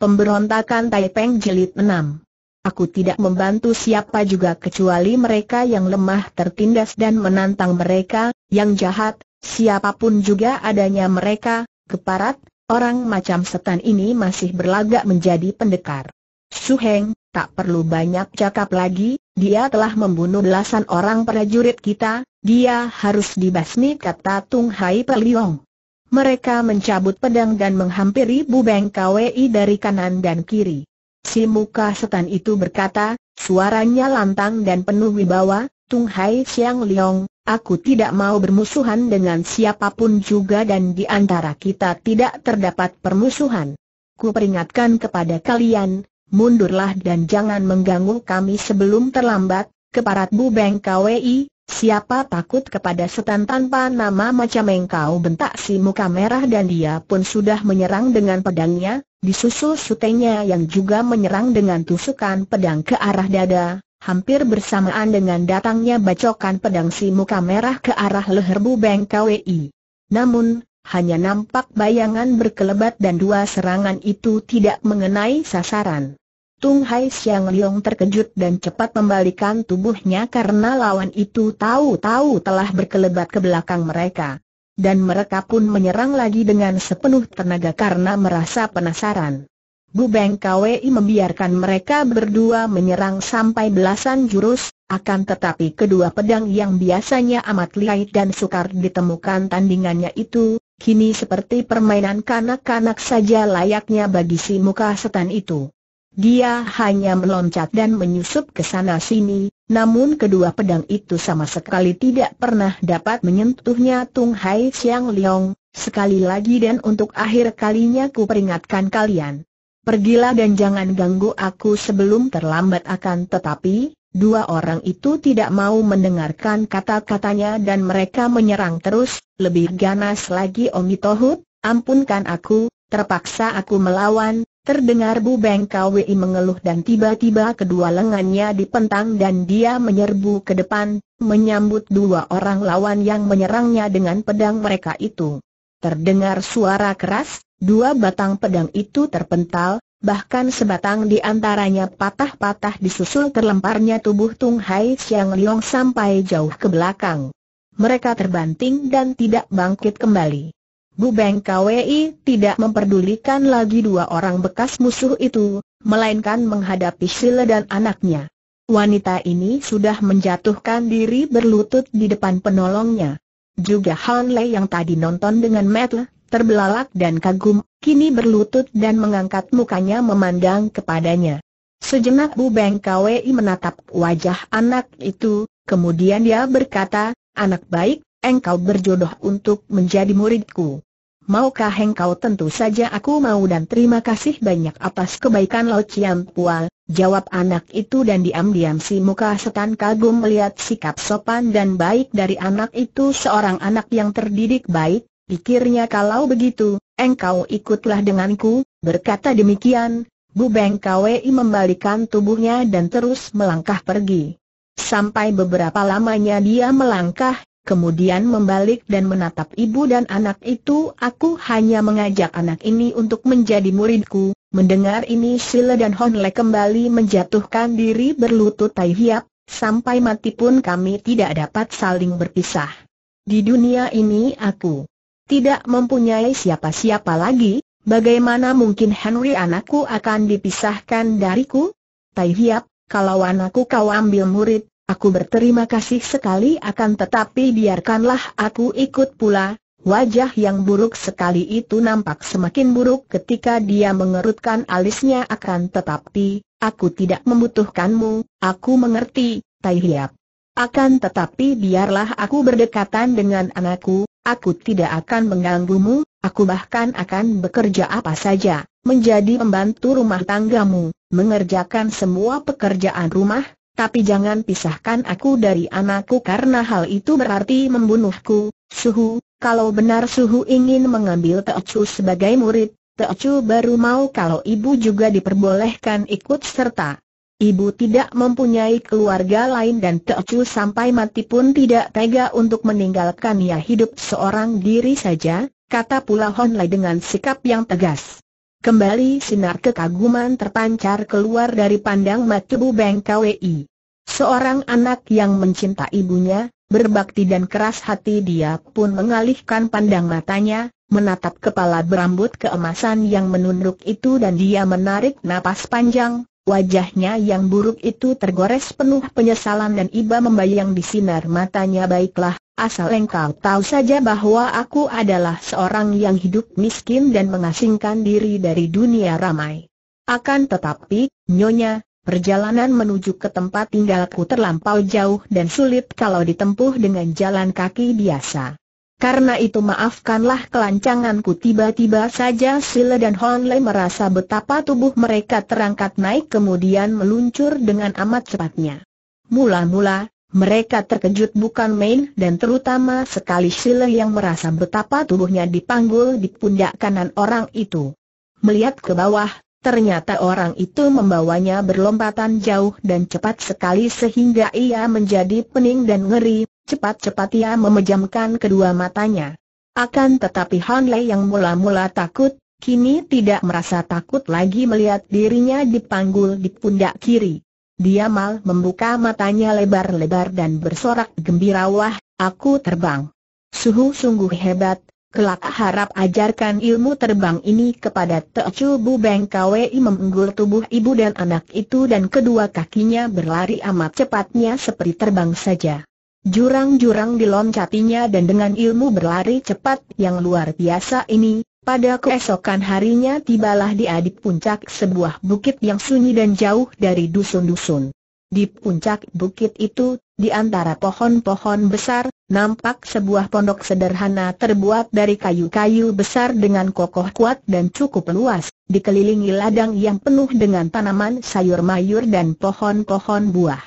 Pemberontakan Taipeng Jilid 6 Aku tidak membantu siapa juga kecuali mereka yang lemah tertindas dan menantang mereka, yang jahat, siapapun juga adanya mereka, keparat, orang macam setan ini masih berlagak menjadi pendekar. Suheng, tak perlu banyak cakap lagi, dia telah membunuh belasan orang prajurit kita, dia harus dibasmi kata Tung Hai Peliong. Mereka mencabut pedang dan menghampiri Bubeng KWI dari kanan dan kiri. Si muka setan itu berkata, suaranya lantang dan penuh wibawa, Tung Hai Siang Leong, aku tidak mau bermusuhan dengan siapapun juga dan di antara kita tidak terdapat permusuhan. Ku peringatkan kepada kalian, mundurlah dan jangan mengganggu kami sebelum terlambat, keparat Bubeng KWI, Siapa takut kepada setan tanpa nama macam engkau bentak si muka merah dan dia pun sudah menyerang dengan pedangnya, disusul sutenya yang juga menyerang dengan tusukan pedang ke arah dada, hampir bersamaan dengan datangnya bacokan pedang si muka merah ke arah leher bubeng KWI. Namun, hanya nampak bayangan berkelebat dan dua serangan itu tidak mengenai sasaran. Tung Hai Siang Leong terkejut dan cepat membalikan tubuhnya karena lawan itu tahu-tahu telah berkelebat ke belakang mereka. Dan mereka pun menyerang lagi dengan sepenuh tenaga karena merasa penasaran. Bu Beng Kwei membiarkan mereka berdua menyerang sampai belasan jurus, akan tetapi kedua pedang yang biasanya amat lihai dan sukar ditemukan tandingannya itu, kini seperti permainan kanak-kanak saja layaknya bagi si muka setan itu. Dia hanya meloncat dan menyusup ke sana sini, namun kedua pedang itu sama sekali tidak pernah dapat menyentuhnya Tung Hai xiang Leong, sekali lagi dan untuk akhir kalinya ku peringatkan kalian. Pergilah dan jangan ganggu aku sebelum terlambat akan tetapi, dua orang itu tidak mau mendengarkan kata-katanya dan mereka menyerang terus, lebih ganas lagi Omi Tohut, ampunkan aku, terpaksa aku melawan, Terdengar Bu KWI mengeluh dan tiba-tiba kedua lengannya dipentang dan dia menyerbu ke depan, menyambut dua orang lawan yang menyerangnya dengan pedang mereka itu. Terdengar suara keras, dua batang pedang itu terpental, bahkan sebatang di antaranya patah-patah disusul terlemparnya tubuh Tung Hai Siang Liong sampai jauh ke belakang. Mereka terbanting dan tidak bangkit kembali. Bu Beng KWI tidak memperdulikan lagi dua orang bekas musuh itu, melainkan menghadapi Sile dan anaknya. Wanita ini sudah menjatuhkan diri berlutut di depan penolongnya. Juga Han Lei yang tadi nonton dengan Matt, terbelalak dan kagum, kini berlutut dan mengangkat mukanya memandang kepadanya. Sejenak Bu Beng KWI menatap wajah anak itu, kemudian dia berkata, anak baik, engkau berjodoh untuk menjadi muridku maukah engkau tentu saja aku mau dan terima kasih banyak atas kebaikan Lo Chiam Pua, jawab anak itu dan diam-diam si muka setan kagum melihat sikap sopan dan baik dari anak itu seorang anak yang terdidik baik, pikirnya kalau begitu, engkau ikutlah denganku, berkata demikian, Bu Beng KWI membalikan tubuhnya dan terus melangkah pergi. Sampai beberapa lamanya dia melangkah, kemudian membalik dan menatap ibu dan anak itu aku hanya mengajak anak ini untuk menjadi muridku. Mendengar ini Sile dan Honle kembali menjatuhkan diri berlutut tai hiap, sampai mati pun kami tidak dapat saling berpisah. Di dunia ini aku tidak mempunyai siapa-siapa lagi, bagaimana mungkin Henry anakku akan dipisahkan dariku? Tai hiap, kalau anakku kau ambil murid, Aku berterima kasih sekali akan tetapi biarkanlah aku ikut pula. Wajah yang buruk sekali itu nampak semakin buruk ketika dia mengerutkan alisnya akan tetapi, aku tidak membutuhkanmu, aku mengerti, Tai Akan tetapi biarlah aku berdekatan dengan anakku, aku tidak akan mengganggumu, aku bahkan akan bekerja apa saja, menjadi pembantu rumah tanggamu, mengerjakan semua pekerjaan rumah, tapi jangan pisahkan aku dari anakku karena hal itu berarti membunuhku. Suhu, kalau benar Suhu ingin mengambil Teocu sebagai murid, Teocu baru mau kalau ibu juga diperbolehkan ikut serta. Ibu tidak mempunyai keluarga lain dan Teocu sampai mati pun tidak tega untuk meninggalkan ia hidup seorang diri saja, kata pula Hon Lai dengan sikap yang tegas. Kembali sinar kekaguman terpancar keluar dari pandang Matubu Beng KWI. Seorang anak yang mencinta ibunya, berbakti dan keras hati dia pun mengalihkan pandang matanya, menatap kepala berambut keemasan yang menunduk itu dan dia menarik napas panjang, wajahnya yang buruk itu tergores penuh penyesalan dan iba membayang di sinar matanya baiklah, asal engkau tahu saja bahwa aku adalah seorang yang hidup miskin dan mengasingkan diri dari dunia ramai. Akan tetapi, nyonya, Perjalanan menuju ke tempat tinggalku terlampau jauh dan sulit kalau ditempuh dengan jalan kaki biasa. Karena itu maafkanlah kelancanganku tiba-tiba saja Sile dan Honle merasa betapa tubuh mereka terangkat naik kemudian meluncur dengan amat cepatnya. Mula-mula, mereka terkejut bukan main dan terutama sekali Sile yang merasa betapa tubuhnya dipanggul di pundak kanan orang itu. Melihat ke bawah, Ternyata orang itu membawanya berlompatan jauh dan cepat sekali sehingga ia menjadi pening dan ngeri, cepat-cepat ia memejamkan kedua matanya. Akan tetapi Han Lei yang mula-mula takut, kini tidak merasa takut lagi melihat dirinya dipanggul di pundak kiri. Dia mal membuka matanya lebar-lebar dan bersorak gembira wah, aku terbang. Suhu sungguh hebat, Kelak harap ajarkan ilmu terbang ini kepada Teocu Bengkawe Kwi menggul tubuh ibu dan anak itu dan kedua kakinya berlari amat cepatnya seperti terbang saja. Jurang-jurang diloncatinya dan dengan ilmu berlari cepat yang luar biasa ini, pada keesokan harinya tibalah di di puncak sebuah bukit yang sunyi dan jauh dari dusun-dusun. Di puncak bukit itu di antara pohon-pohon besar, nampak sebuah pondok sederhana terbuat dari kayu-kayu besar dengan kokoh kuat dan cukup luas, dikelilingi ladang yang penuh dengan tanaman sayur mayur dan pohon-pohon buah.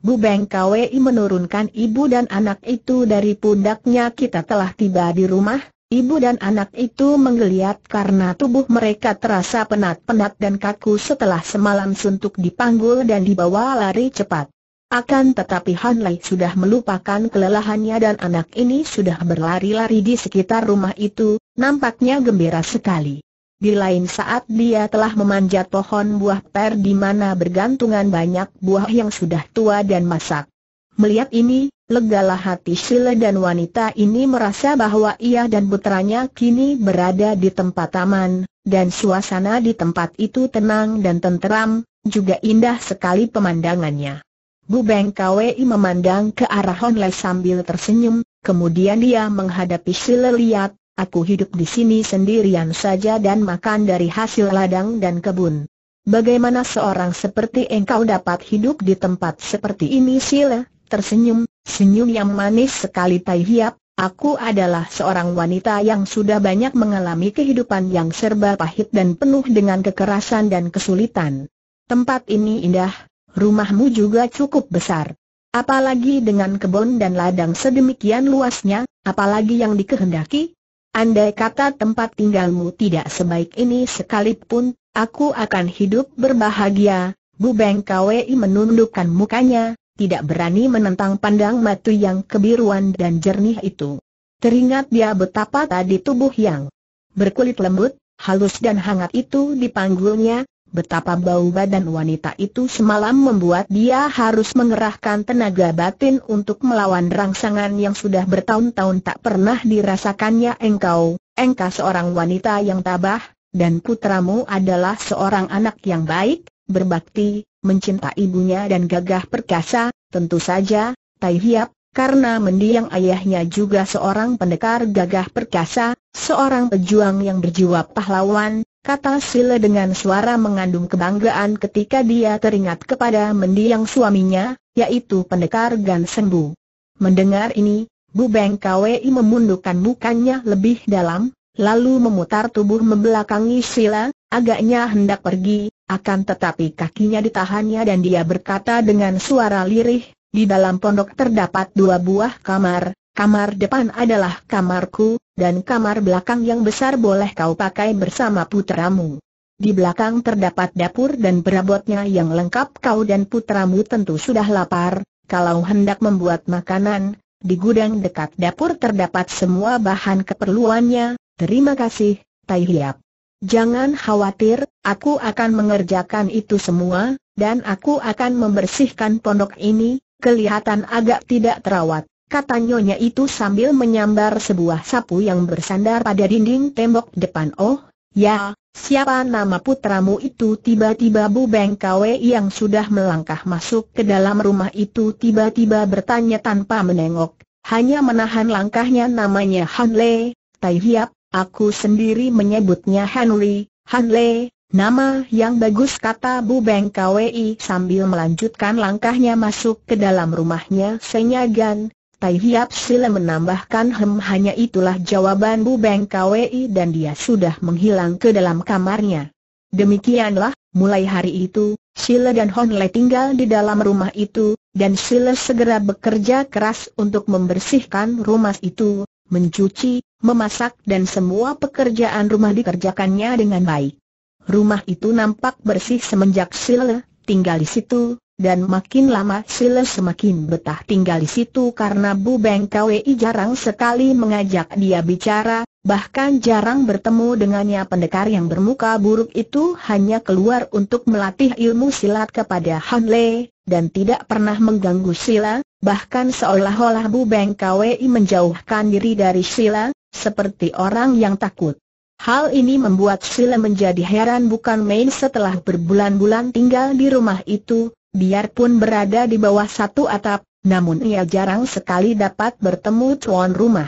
Bu Beng Kwei menurunkan ibu dan anak itu dari pundaknya kita telah tiba di rumah, ibu dan anak itu menggeliat karena tubuh mereka terasa penat-penat dan kaku setelah semalam suntuk dipanggul dan dibawa lari cepat. Akan tetapi Han Lei sudah melupakan kelelahannya dan anak ini sudah berlari-lari di sekitar rumah itu, nampaknya gembira sekali. Di lain saat dia telah memanjat pohon buah per di mana bergantungan banyak buah yang sudah tua dan masak. Melihat ini, legalah hati Sile dan wanita ini merasa bahwa ia dan putranya kini berada di tempat taman, dan suasana di tempat itu tenang dan tenteram, juga indah sekali pemandangannya. Beng Kwei memandang ke arah Hon Lai sambil tersenyum, kemudian dia menghadapi si leliat, aku hidup di sini sendirian saja dan makan dari hasil ladang dan kebun. Bagaimana seorang seperti engkau dapat hidup di tempat seperti ini Sile? Tersenyum, senyum yang manis sekali Tai Hiap, aku adalah seorang wanita yang sudah banyak mengalami kehidupan yang serba pahit dan penuh dengan kekerasan dan kesulitan. Tempat ini indah, rumahmu juga cukup besar. Apalagi dengan kebun dan ladang sedemikian luasnya, apalagi yang dikehendaki? Andai kata tempat tinggalmu tidak sebaik ini sekalipun, aku akan hidup berbahagia. Bu Beng Kwei menundukkan mukanya, tidak berani menentang pandang matu yang kebiruan dan jernih itu. Teringat dia betapa tadi tubuh yang berkulit lembut, halus dan hangat itu dipanggulnya, Betapa bau badan wanita itu semalam membuat dia harus mengerahkan tenaga batin untuk melawan rangsangan yang sudah bertahun-tahun tak pernah dirasakannya engkau, engkau seorang wanita yang tabah, dan putramu adalah seorang anak yang baik, berbakti, mencintai ibunya dan gagah perkasa, tentu saja, Tai Hiap, karena mendiang ayahnya juga seorang pendekar gagah perkasa, seorang pejuang yang berjiwa pahlawan, kata Sile dengan suara mengandung kebanggaan ketika dia teringat kepada mendiang suaminya, yaitu pendekar Gan Sembu. Mendengar ini, Bu Beng Kwei memundukkan mukanya lebih dalam, lalu memutar tubuh membelakangi Sila, agaknya hendak pergi, akan tetapi kakinya ditahannya dan dia berkata dengan suara lirih, di dalam pondok terdapat dua buah kamar, Kamar depan adalah kamarku, dan kamar belakang yang besar boleh kau pakai bersama putramu. Di belakang terdapat dapur dan perabotnya yang lengkap kau dan putramu tentu sudah lapar, kalau hendak membuat makanan, di gudang dekat dapur terdapat semua bahan keperluannya, terima kasih, Tai Hiap. Jangan khawatir, aku akan mengerjakan itu semua, dan aku akan membersihkan pondok ini, kelihatan agak tidak terawat kata nyonya itu sambil menyambar sebuah sapu yang bersandar pada dinding tembok depan. Oh, ya, siapa nama putramu itu? Tiba-tiba Bu Beng Kwe yang sudah melangkah masuk ke dalam rumah itu tiba-tiba bertanya tanpa menengok, hanya menahan langkahnya namanya Han Le, Tai Hiap, aku sendiri menyebutnya Henry, Han Le, Nama yang bagus kata Bu Beng Kwi sambil melanjutkan langkahnya masuk ke dalam rumahnya Senyagan, Tai Hiap Sile menambahkan hem hanya itulah jawaban Bu Beng Kwi dan dia sudah menghilang ke dalam kamarnya. Demikianlah, mulai hari itu, Sile dan Hon Le tinggal di dalam rumah itu, dan Sile segera bekerja keras untuk membersihkan rumah itu, mencuci, memasak dan semua pekerjaan rumah dikerjakannya dengan baik. Rumah itu nampak bersih semenjak Sile tinggal di situ, dan makin lama Sile semakin betah tinggal di situ karena Bu Beng Kwi jarang sekali mengajak dia bicara, bahkan jarang bertemu dengannya pendekar yang bermuka buruk itu hanya keluar untuk melatih ilmu silat kepada Han Le, dan tidak pernah mengganggu Sila, bahkan seolah-olah Bu Beng Kwi menjauhkan diri dari Sila, seperti orang yang takut. Hal ini membuat Sila menjadi heran bukan main setelah berbulan-bulan tinggal di rumah itu, Biarpun berada di bawah satu atap, namun ia jarang sekali dapat bertemu tuan rumah.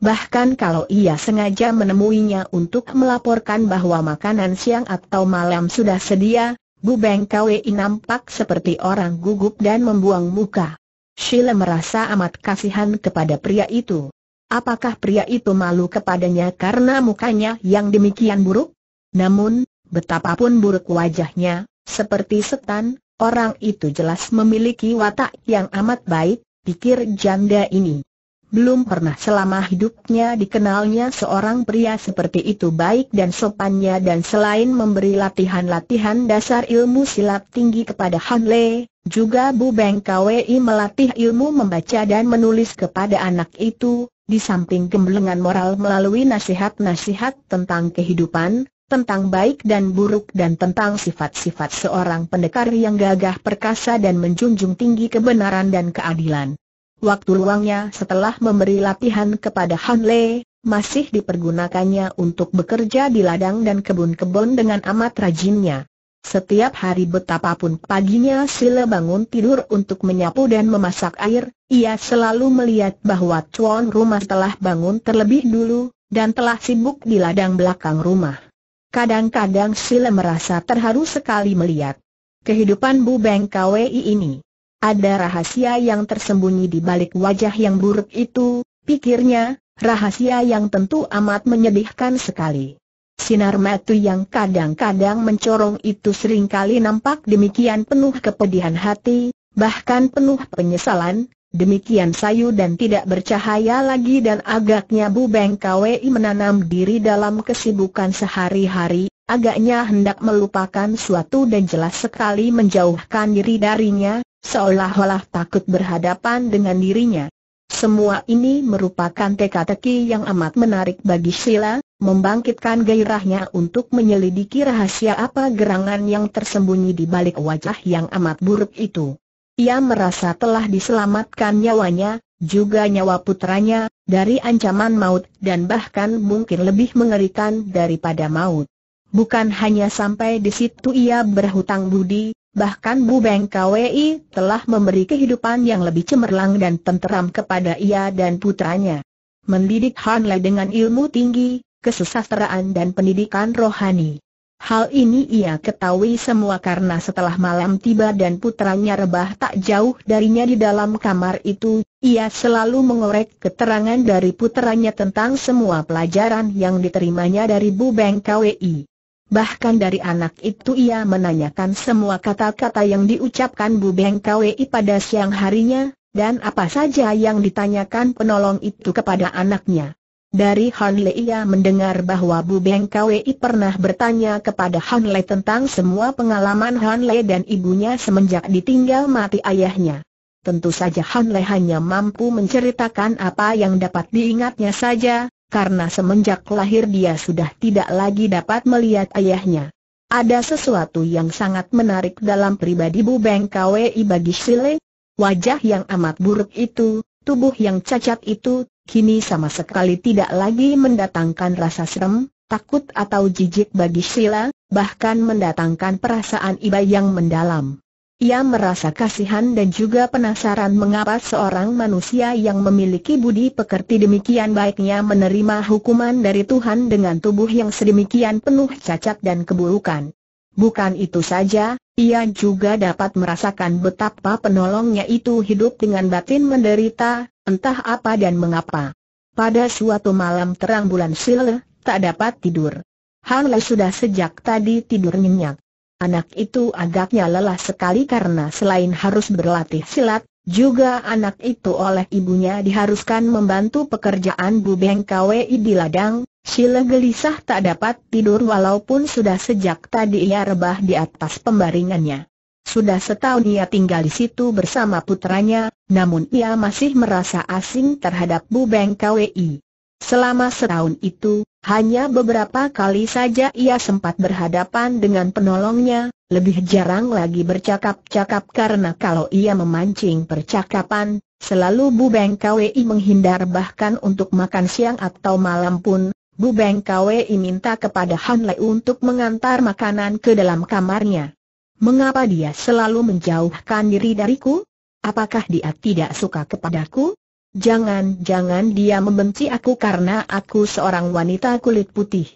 Bahkan kalau ia sengaja menemuinya untuk melaporkan bahwa makanan siang atau malam sudah sedia, Bu Beng Kwei nampak seperti orang gugup dan membuang muka. Sheila merasa amat kasihan kepada pria itu. Apakah pria itu malu kepadanya karena mukanya yang demikian buruk? Namun, betapapun buruk wajahnya, seperti setan, Orang itu jelas memiliki watak yang amat baik, pikir janda ini. Belum pernah selama hidupnya dikenalnya seorang pria seperti itu baik dan sopannya dan selain memberi latihan-latihan dasar ilmu silat tinggi kepada Han Le, juga Bu Beng KWI melatih ilmu membaca dan menulis kepada anak itu, di samping gemblengan moral melalui nasihat-nasihat tentang kehidupan, tentang baik dan buruk dan tentang sifat-sifat seorang pendekar yang gagah perkasa dan menjunjung tinggi kebenaran dan keadilan. Waktu luangnya setelah memberi latihan kepada Han Le, masih dipergunakannya untuk bekerja di ladang dan kebun-kebun dengan amat rajinnya. Setiap hari betapapun paginya Sile bangun tidur untuk menyapu dan memasak air, ia selalu melihat bahwa cuan rumah telah bangun terlebih dulu, dan telah sibuk di ladang belakang rumah. Kadang-kadang Sile merasa terharu sekali melihat kehidupan Bu Beng Kwi ini. Ada rahasia yang tersembunyi di balik wajah yang buruk itu, pikirnya, rahasia yang tentu amat menyedihkan sekali. Sinar mata yang kadang-kadang mencorong itu seringkali nampak demikian penuh kepedihan hati, bahkan penuh penyesalan, Demikian sayu dan tidak bercahaya lagi dan agaknya Bu Beng Kwi menanam diri dalam kesibukan sehari-hari, agaknya hendak melupakan suatu dan jelas sekali menjauhkan diri darinya, seolah-olah takut berhadapan dengan dirinya. Semua ini merupakan teka-teki yang amat menarik bagi Sheila, membangkitkan gairahnya untuk menyelidiki rahasia apa gerangan yang tersembunyi di balik wajah yang amat buruk itu. Ia merasa telah diselamatkan nyawanya, juga nyawa putranya, dari ancaman maut dan bahkan mungkin lebih mengerikan daripada maut. Bukan hanya sampai di situ ia berhutang budi, bahkan Bu Beng KWI telah memberi kehidupan yang lebih cemerlang dan tenteram kepada ia dan putranya. Mendidik Hanle dengan ilmu tinggi, kesusastraan dan pendidikan rohani. Hal ini ia ketahui semua karena setelah malam tiba dan putranya rebah tak jauh darinya di dalam kamar itu, ia selalu mengorek keterangan dari putranya tentang semua pelajaran yang diterimanya dari Bu Beng KWI. Bahkan dari anak itu ia menanyakan semua kata-kata yang diucapkan Bu Beng KWI pada siang harinya, dan apa saja yang ditanyakan penolong itu kepada anaknya. Dari Han Le ia mendengar bahwa Bu Beng Kwei pernah bertanya kepada Han Le tentang semua pengalaman Han Le dan ibunya semenjak ditinggal mati ayahnya. Tentu saja Han Le hanya mampu menceritakan apa yang dapat diingatnya saja, karena semenjak lahir dia sudah tidak lagi dapat melihat ayahnya. Ada sesuatu yang sangat menarik dalam pribadi Bu Beng Kwei bagi Sile, wajah yang amat buruk itu, tubuh yang cacat itu kini sama sekali tidak lagi mendatangkan rasa serem, takut atau jijik bagi Sheila, bahkan mendatangkan perasaan iba yang mendalam. Ia merasa kasihan dan juga penasaran mengapa seorang manusia yang memiliki budi pekerti demikian baiknya menerima hukuman dari Tuhan dengan tubuh yang sedemikian penuh cacat dan keburukan. Bukan itu saja, ia juga dapat merasakan betapa penolongnya itu hidup dengan batin menderita, entah apa dan mengapa. Pada suatu malam terang bulan Sile, tak dapat tidur. Han Lai sudah sejak tadi tidur nyenyak. Anak itu agaknya lelah sekali karena selain harus berlatih silat, juga anak itu oleh ibunya diharuskan membantu pekerjaan Bu Beng KWI di ladang, Sile gelisah tak dapat tidur walaupun sudah sejak tadi ia rebah di atas pembaringannya. Sudah setahun ia tinggal di situ bersama putranya, namun ia masih merasa asing terhadap Bu Beng KWI. Selama setahun itu, hanya beberapa kali saja ia sempat berhadapan dengan penolongnya, lebih jarang lagi bercakap-cakap karena kalau ia memancing percakapan, selalu Bu Beng KWI menghindar bahkan untuk makan siang atau malam pun, Bu Beng KWI minta kepada Han Lei untuk mengantar makanan ke dalam kamarnya. Mengapa dia selalu menjauhkan diri dariku? Apakah dia tidak suka kepadaku? Jangan-jangan dia membenci aku karena aku seorang wanita kulit putih.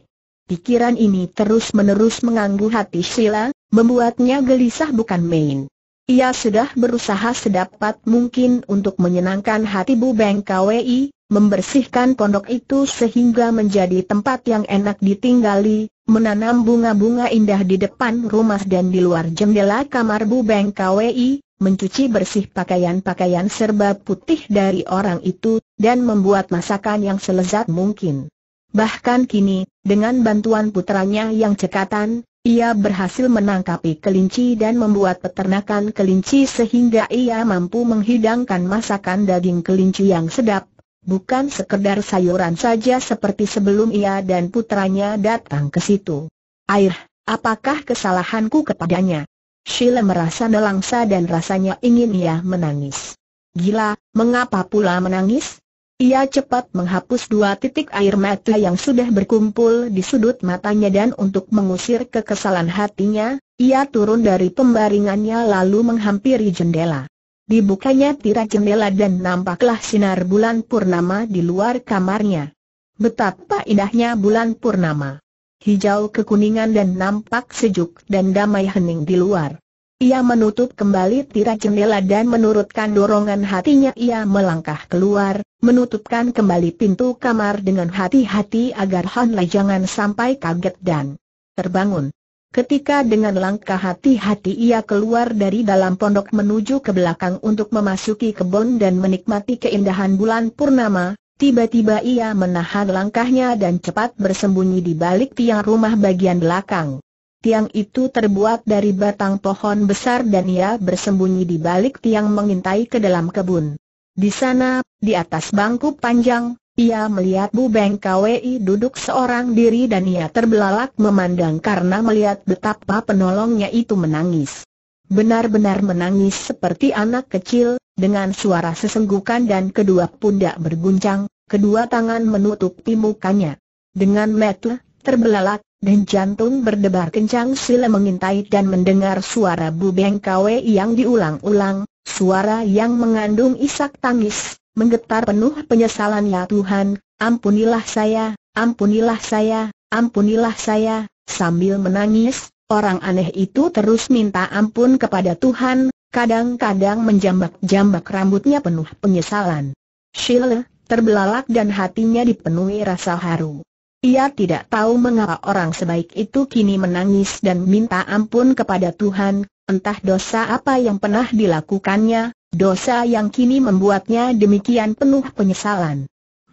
Pikiran ini terus-menerus mengganggu hati Sheila, membuatnya gelisah bukan main. Ia sudah berusaha sedapat mungkin untuk menyenangkan hati Bu Beng KWI, membersihkan pondok itu sehingga menjadi tempat yang enak ditinggali, menanam bunga-bunga indah di depan rumah dan di luar jendela kamar Bu Beng KWI, mencuci bersih pakaian-pakaian serba putih dari orang itu, dan membuat masakan yang selezat mungkin. Bahkan kini, dengan bantuan putranya yang cekatan, ia berhasil menangkapi kelinci dan membuat peternakan kelinci sehingga ia mampu menghidangkan masakan daging kelinci yang sedap, bukan sekedar sayuran saja seperti sebelum ia dan putranya datang ke situ. Air, apakah kesalahanku kepadanya? Sheila merasa nelangsa dan rasanya ingin ia menangis. Gila, mengapa pula menangis? Ia cepat menghapus dua titik air mata yang sudah berkumpul di sudut matanya dan untuk mengusir kekesalan hatinya, ia turun dari pembaringannya lalu menghampiri jendela. Dibukanya tirai jendela dan nampaklah sinar bulan purnama di luar kamarnya. Betapa indahnya bulan purnama. Hijau kekuningan dan nampak sejuk dan damai hening di luar. Ia menutup kembali tirai jendela dan menurutkan dorongan hatinya ia melangkah keluar, menutupkan kembali pintu kamar dengan hati-hati agar Hanlai jangan sampai kaget dan terbangun. Ketika dengan langkah hati-hati ia keluar dari dalam pondok menuju ke belakang untuk memasuki kebun dan menikmati keindahan bulan purnama, tiba-tiba ia menahan langkahnya dan cepat bersembunyi di balik tiang rumah bagian belakang. Tiang itu terbuat dari batang pohon besar dan ia bersembunyi di balik tiang mengintai ke dalam kebun. Di sana, di atas bangku panjang, ia melihat Bu KWI duduk seorang diri dan ia terbelalak memandang karena melihat betapa penolongnya itu menangis. Benar-benar menangis seperti anak kecil, dengan suara sesenggukan dan kedua pundak berguncang, kedua tangan menutupi mukanya. Dengan mata terbelalak, dan jantung berdebar kencang Sila mengintai dan mendengar suara Bu KWI yang diulang-ulang, Suara yang mengandung isak tangis, menggetar penuh penyesalan ya Tuhan, ampunilah saya, ampunilah saya, ampunilah saya, sambil menangis, orang aneh itu terus minta ampun kepada Tuhan, kadang-kadang menjambak-jambak rambutnya penuh penyesalan. Sheila, terbelalak dan hatinya dipenuhi rasa haru. Ia tidak tahu mengapa orang sebaik itu kini menangis dan minta ampun kepada Tuhan, entah dosa apa yang pernah dilakukannya, dosa yang kini membuatnya demikian penuh penyesalan.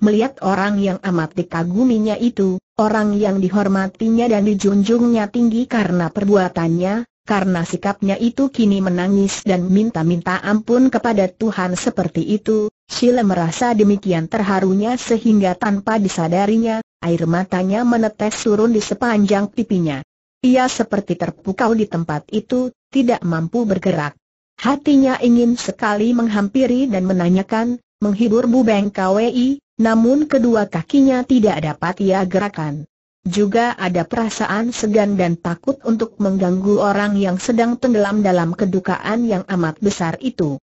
Melihat orang yang amat dikaguminya itu, orang yang dihormatinya dan dijunjungnya tinggi karena perbuatannya, karena sikapnya itu kini menangis dan minta-minta ampun kepada Tuhan seperti itu, Sheila merasa demikian terharunya sehingga tanpa disadarinya, air matanya menetes turun di sepanjang pipinya. Ia seperti terpukau di tempat itu, tidak mampu bergerak. Hatinya ingin sekali menghampiri dan menanyakan, menghibur Bu Beng KWI, namun kedua kakinya tidak dapat ia gerakan. Juga ada perasaan segan dan takut untuk mengganggu orang yang sedang tenggelam dalam kedukaan yang amat besar itu.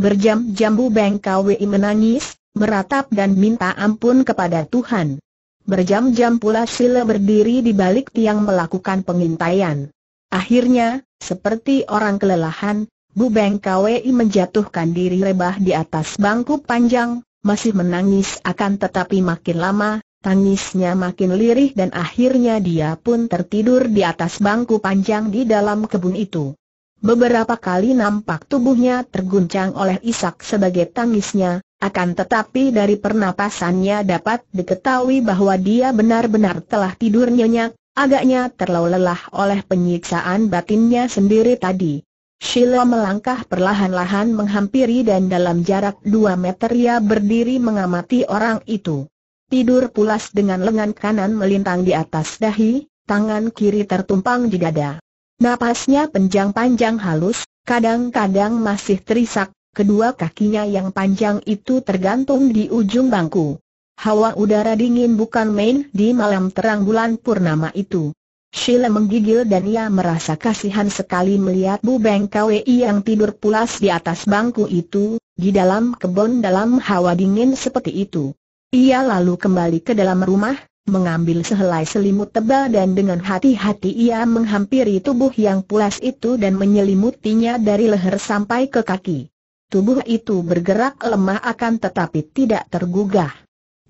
Berjam-jam Bu Beng KWI menangis, meratap dan minta ampun kepada Tuhan. Berjam-jam pula Sile berdiri di balik tiang melakukan pengintaian. Akhirnya, seperti orang kelelahan, Bu Beng Kwei menjatuhkan diri rebah di atas bangku panjang, masih menangis akan tetapi makin lama, tangisnya makin lirih dan akhirnya dia pun tertidur di atas bangku panjang di dalam kebun itu. Beberapa kali nampak tubuhnya terguncang oleh isak sebagai tangisnya, akan tetapi dari pernapasannya dapat diketahui bahwa dia benar-benar telah tidur nyenyak, Agaknya terlalu lelah oleh penyiksaan batinnya sendiri tadi. Shilo melangkah perlahan-lahan menghampiri dan dalam jarak dua meter ia berdiri mengamati orang itu. Tidur pulas dengan lengan kanan melintang di atas dahi, tangan kiri tertumpang di dada. Napasnya panjang-panjang halus, kadang-kadang masih terisak, kedua kakinya yang panjang itu tergantung di ujung bangku. Hawa udara dingin bukan main di malam terang bulan purnama itu. Sheila menggigil dan ia merasa kasihan sekali melihat Bu Beng yang tidur pulas di atas bangku itu, di dalam kebun dalam hawa dingin seperti itu. Ia lalu kembali ke dalam rumah, mengambil sehelai selimut tebal dan dengan hati-hati ia menghampiri tubuh yang pulas itu dan menyelimutinya dari leher sampai ke kaki. Tubuh itu bergerak lemah akan tetapi tidak tergugah.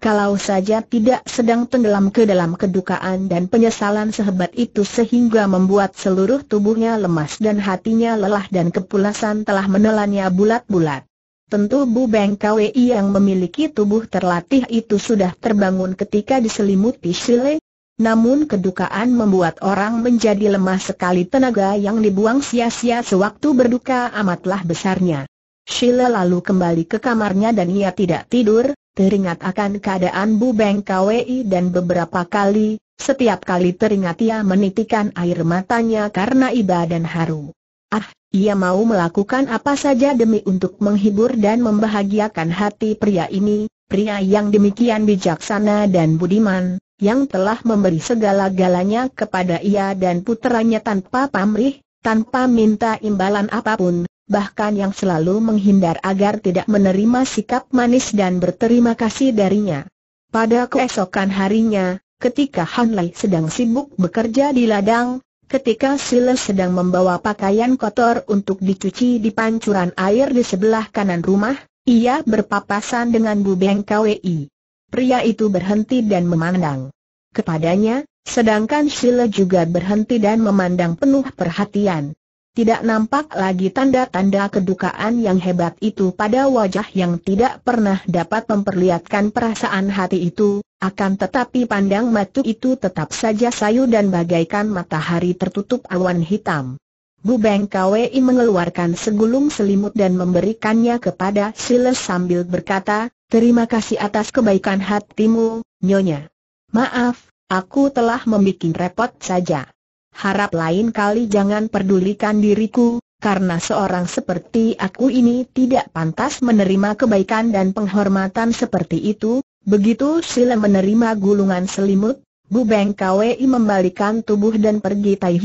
Kalau saja tidak sedang tenggelam ke dalam kedukaan dan penyesalan sehebat itu sehingga membuat seluruh tubuhnya lemas dan hatinya lelah dan kepulasan telah menelannya bulat-bulat. Tentu Bu Beng Kwei yang memiliki tubuh terlatih itu sudah terbangun ketika diselimuti Shile. Namun kedukaan membuat orang menjadi lemah sekali tenaga yang dibuang sia-sia sewaktu berduka amatlah besarnya. Shile lalu kembali ke kamarnya dan ia tidak tidur, teringat akan keadaan Bu Beng KWI dan beberapa kali, setiap kali teringat ia menitikan air matanya karena iba dan haru. Ah, ia mau melakukan apa saja demi untuk menghibur dan membahagiakan hati pria ini, pria yang demikian bijaksana dan budiman, yang telah memberi segala-galanya kepada ia dan puteranya tanpa pamrih, tanpa minta imbalan apapun, bahkan yang selalu menghindar agar tidak menerima sikap manis dan berterima kasih darinya. Pada keesokan harinya, ketika Han Lei sedang sibuk bekerja di ladang, ketika Sile sedang membawa pakaian kotor untuk dicuci di pancuran air di sebelah kanan rumah, ia berpapasan dengan Bu Beng Kwi. Pria itu berhenti dan memandang kepadanya, sedangkan Sile juga berhenti dan memandang penuh perhatian. Tidak nampak lagi tanda-tanda kedukaan yang hebat itu pada wajah yang tidak pernah dapat memperlihatkan perasaan hati itu, akan tetapi pandang matu itu tetap saja sayu dan bagaikan matahari tertutup awan hitam. Bu Beng Kwei mengeluarkan segulung selimut dan memberikannya kepada Siles sambil berkata, Terima kasih atas kebaikan hatimu, Nyonya. Maaf, aku telah membuat repot saja harap lain kali jangan pedulikan diriku, karena seorang seperti aku ini tidak pantas menerima kebaikan dan penghormatan seperti itu, begitu Sila menerima gulungan selimut, Bu Beng Kwei membalikan tubuh dan pergi tai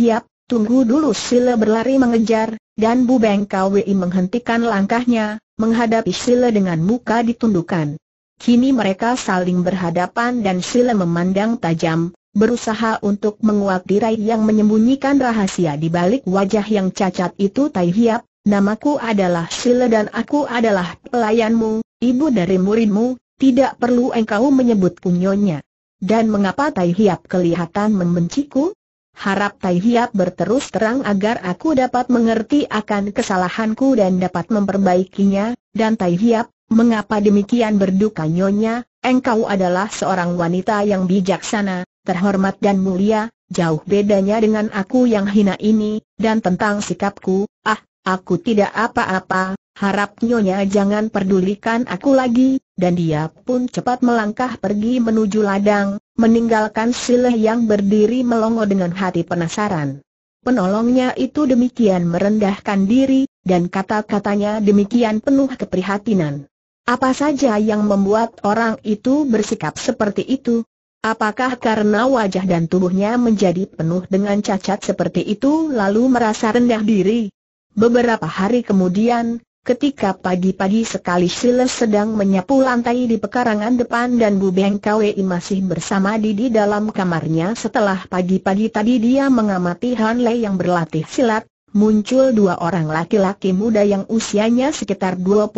tunggu dulu Sila berlari mengejar, dan Bu Beng Kwei menghentikan langkahnya, menghadapi Sila dengan muka ditundukkan. Kini mereka saling berhadapan dan Sila memandang tajam, berusaha untuk menguak tirai yang menyembunyikan rahasia di balik wajah yang cacat itu Tai Hiap, namaku adalah Sile dan aku adalah pelayanmu, ibu dari muridmu, tidak perlu engkau menyebut kunyonya. Dan mengapa Tai Hiap kelihatan membenciku? Harap Tai Hiap berterus terang agar aku dapat mengerti akan kesalahanku dan dapat memperbaikinya, dan Tai Hiap, mengapa demikian berduka nyonya, Engkau adalah seorang wanita yang bijaksana, terhormat dan mulia, jauh bedanya dengan aku yang hina ini, dan tentang sikapku, ah, aku tidak apa-apa, harap Nyonya jangan pedulikan aku lagi, dan dia pun cepat melangkah pergi menuju ladang, meninggalkan Sileh yang berdiri melongo dengan hati penasaran. Penolongnya itu demikian merendahkan diri, dan kata-katanya demikian penuh keprihatinan. Apa saja yang membuat orang itu bersikap seperti itu? Apakah karena wajah dan tubuhnya menjadi penuh dengan cacat seperti itu lalu merasa rendah diri? Beberapa hari kemudian, ketika pagi-pagi sekali Siles sedang menyapu lantai di pekarangan depan dan Bu Beng Kwei masih bersama Didi dalam kamarnya setelah pagi-pagi tadi dia mengamati Han Lei yang berlatih silat, muncul dua orang laki-laki muda yang usianya sekitar 25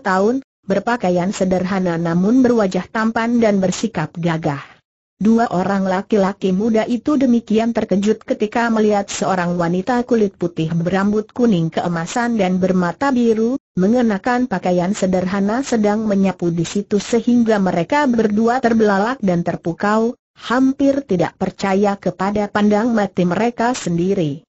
tahun, berpakaian sederhana namun berwajah tampan dan bersikap gagah. Dua orang laki-laki muda itu demikian terkejut ketika melihat seorang wanita kulit putih berambut kuning keemasan dan bermata biru, mengenakan pakaian sederhana sedang menyapu di situ sehingga mereka berdua terbelalak dan terpukau, hampir tidak percaya kepada pandang mati mereka sendiri.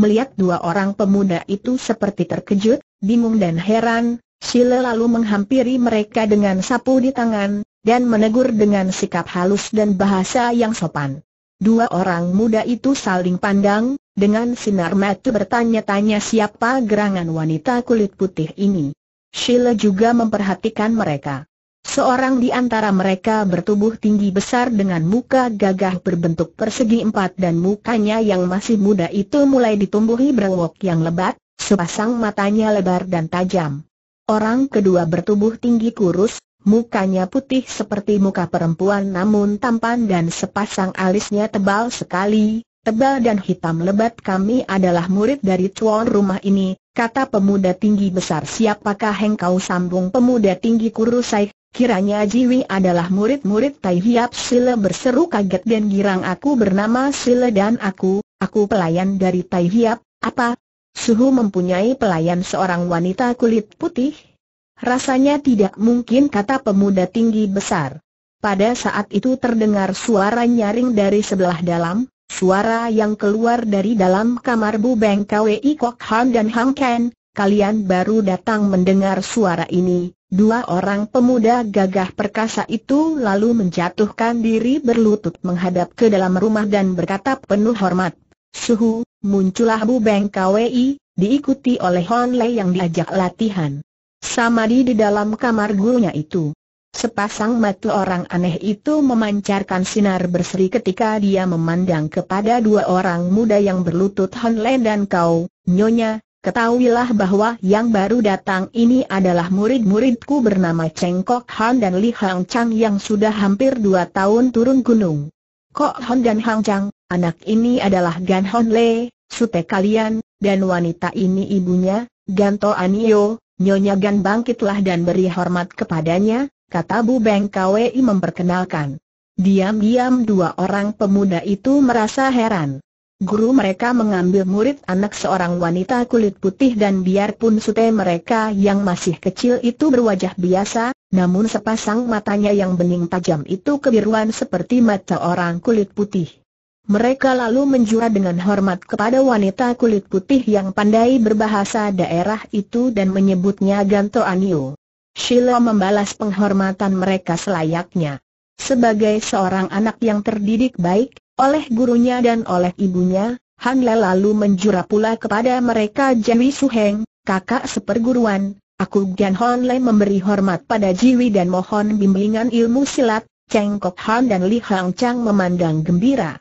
Melihat dua orang pemuda itu seperti terkejut, bingung dan heran, Sile lalu menghampiri mereka dengan sapu di tangan, dan menegur dengan sikap halus dan bahasa yang sopan. Dua orang muda itu saling pandang, dengan sinar mata bertanya-tanya siapa gerangan wanita kulit putih ini. Sheila juga memperhatikan mereka. Seorang di antara mereka bertubuh tinggi besar dengan muka gagah berbentuk persegi empat dan mukanya yang masih muda itu mulai ditumbuhi berwok yang lebat, sepasang matanya lebar dan tajam. Orang kedua bertubuh tinggi kurus, mukanya putih seperti muka perempuan namun tampan dan sepasang alisnya tebal sekali, tebal dan hitam lebat kami adalah murid dari tuan rumah ini, kata pemuda tinggi besar siapakah engkau sambung pemuda tinggi kurus saya, kiranya Jiwi adalah murid-murid Tai Hiap Sile berseru kaget dan girang aku bernama Sile dan aku, aku pelayan dari Tai Hiap, apa, Suhu mempunyai pelayan seorang wanita kulit putih? Rasanya tidak mungkin kata pemuda tinggi besar. Pada saat itu terdengar suara nyaring dari sebelah dalam, suara yang keluar dari dalam kamar Bu Beng KWI Kok Han dan Hang Ken, kalian baru datang mendengar suara ini. Dua orang pemuda gagah perkasa itu lalu menjatuhkan diri berlutut menghadap ke dalam rumah dan berkata penuh hormat. Suhu, Muncullah Bu Beng KWI, diikuti oleh Hon Lei yang diajak latihan. Samadi di dalam kamar gurunya itu. Sepasang mata orang aneh itu memancarkan sinar berseri ketika dia memandang kepada dua orang muda yang berlutut Hon Lei dan kau, Nyonya, ketahuilah bahwa yang baru datang ini adalah murid-muridku bernama Cheng Kok Han dan Li Hang Chang yang sudah hampir dua tahun turun gunung. Kok Hon dan Hang Chang, Anak ini adalah Gan Hon Le, sute kalian, dan wanita ini ibunya, Gan Ganto Anio, Nyonya Gan bangkitlah dan beri hormat kepadanya, kata Bu Beng Kwei memperkenalkan. Diam-diam dua orang pemuda itu merasa heran. Guru mereka mengambil murid anak seorang wanita kulit putih dan biarpun sute mereka yang masih kecil itu berwajah biasa, namun sepasang matanya yang bening tajam itu kebiruan seperti mata orang kulit putih. Mereka lalu menjura dengan hormat kepada wanita kulit putih yang pandai berbahasa daerah itu dan menyebutnya Ganto Anio. Shilo membalas penghormatan mereka selayaknya. Sebagai seorang anak yang terdidik baik, oleh gurunya dan oleh ibunya, Han Le lalu menjura pula kepada mereka Jiwi Suheng, kakak seperguruan. Aku dan Han Le memberi hormat pada Jiwi dan mohon bimbingan ilmu silat, Cheng Kok Han dan Li Hang Chang memandang gembira.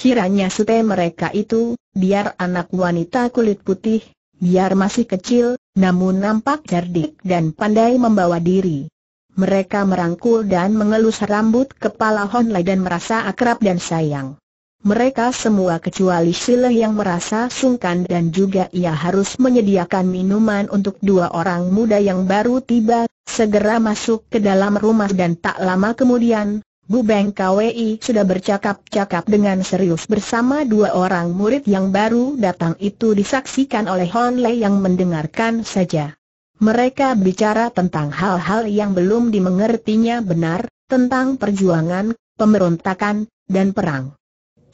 Kiranya sute mereka itu, biar anak wanita kulit putih, biar masih kecil, namun nampak cerdik dan pandai membawa diri. Mereka merangkul dan mengelus rambut kepala Honlai dan merasa akrab dan sayang. Mereka semua kecuali Sile yang merasa sungkan dan juga ia harus menyediakan minuman untuk dua orang muda yang baru tiba, segera masuk ke dalam rumah dan tak lama kemudian, Bu Beng KWI sudah bercakap-cakap dengan serius bersama dua orang murid yang baru datang itu disaksikan oleh Hon Lei yang mendengarkan saja. Mereka bicara tentang hal-hal yang belum dimengertinya benar, tentang perjuangan, pemberontakan, dan perang.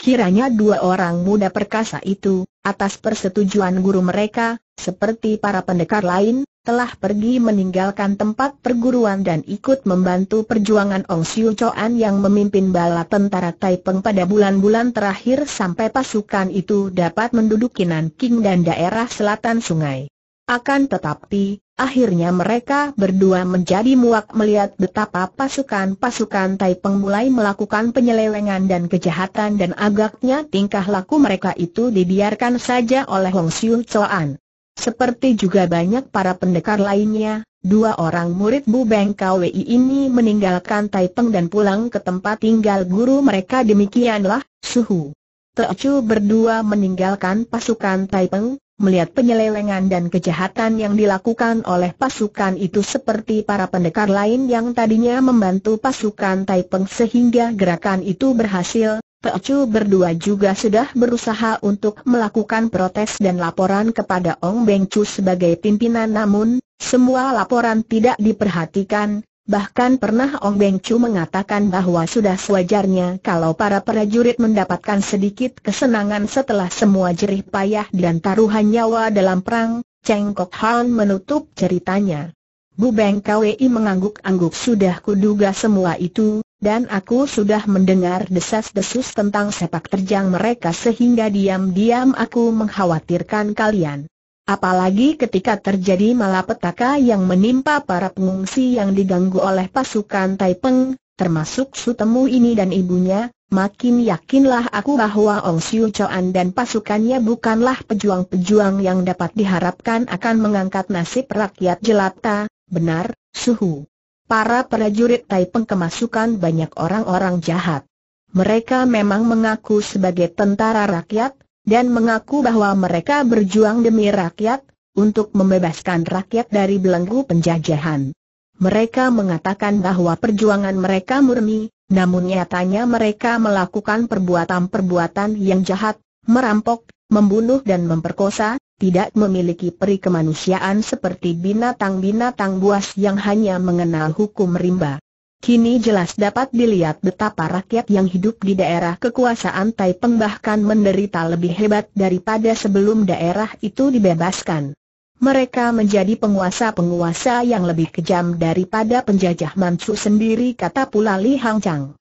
Kiranya dua orang muda perkasa itu, atas persetujuan guru mereka, seperti para pendekar lain, telah pergi meninggalkan tempat perguruan dan ikut membantu perjuangan Ong Siu Choan yang memimpin bala tentara Taipeng pada bulan-bulan terakhir sampai pasukan itu dapat menduduki Nanking dan daerah selatan sungai. Akan tetapi, akhirnya mereka berdua menjadi muak melihat betapa pasukan-pasukan Taipeng mulai melakukan penyelewengan dan kejahatan dan agaknya tingkah laku mereka itu dibiarkan saja oleh Hong Siu Choan. Seperti juga banyak para pendekar lainnya, dua orang murid Bu Beng KWI ini meninggalkan Taipeng dan pulang ke tempat tinggal guru mereka demikianlah, suhu. Teocu berdua meninggalkan pasukan Taipeng, melihat penyelewengan dan kejahatan yang dilakukan oleh pasukan itu seperti para pendekar lain yang tadinya membantu pasukan Taipeng sehingga gerakan itu berhasil, Pecu berdua juga sudah berusaha untuk melakukan protes dan laporan kepada Ong Beng Chu sebagai pimpinan namun, semua laporan tidak diperhatikan, bahkan pernah Ong Beng Chu mengatakan bahwa sudah sewajarnya kalau para prajurit mendapatkan sedikit kesenangan setelah semua jerih payah dan taruhan nyawa dalam perang, Cheng Kok Han menutup ceritanya. Bu Beng KWI mengangguk-angguk sudah kuduga semua itu, dan aku sudah mendengar desas-desus tentang sepak terjang mereka sehingga diam-diam aku mengkhawatirkan kalian. Apalagi ketika terjadi malapetaka yang menimpa para pengungsi yang diganggu oleh pasukan Taipeng, termasuk Sutemu ini dan ibunya, makin yakinlah aku bahwa Ong Siu Choan dan pasukannya bukanlah pejuang-pejuang yang dapat diharapkan akan mengangkat nasib rakyat jelata, benar, suhu. Para prajurit Taipeng kemasukan banyak orang-orang jahat. Mereka memang mengaku sebagai tentara rakyat, dan mengaku bahwa mereka berjuang demi rakyat, untuk membebaskan rakyat dari belenggu penjajahan. Mereka mengatakan bahwa perjuangan mereka murni, namun nyatanya mereka melakukan perbuatan-perbuatan yang jahat, merampok, membunuh dan memperkosa, tidak memiliki peri kemanusiaan seperti binatang-binatang buas yang hanya mengenal hukum rimba. Kini jelas dapat dilihat betapa rakyat yang hidup di daerah kekuasaan Tai Taipeng bahkan menderita lebih hebat daripada sebelum daerah itu dibebaskan. Mereka menjadi penguasa-penguasa yang lebih kejam daripada penjajah Mansu sendiri kata pula Li Hang Chang.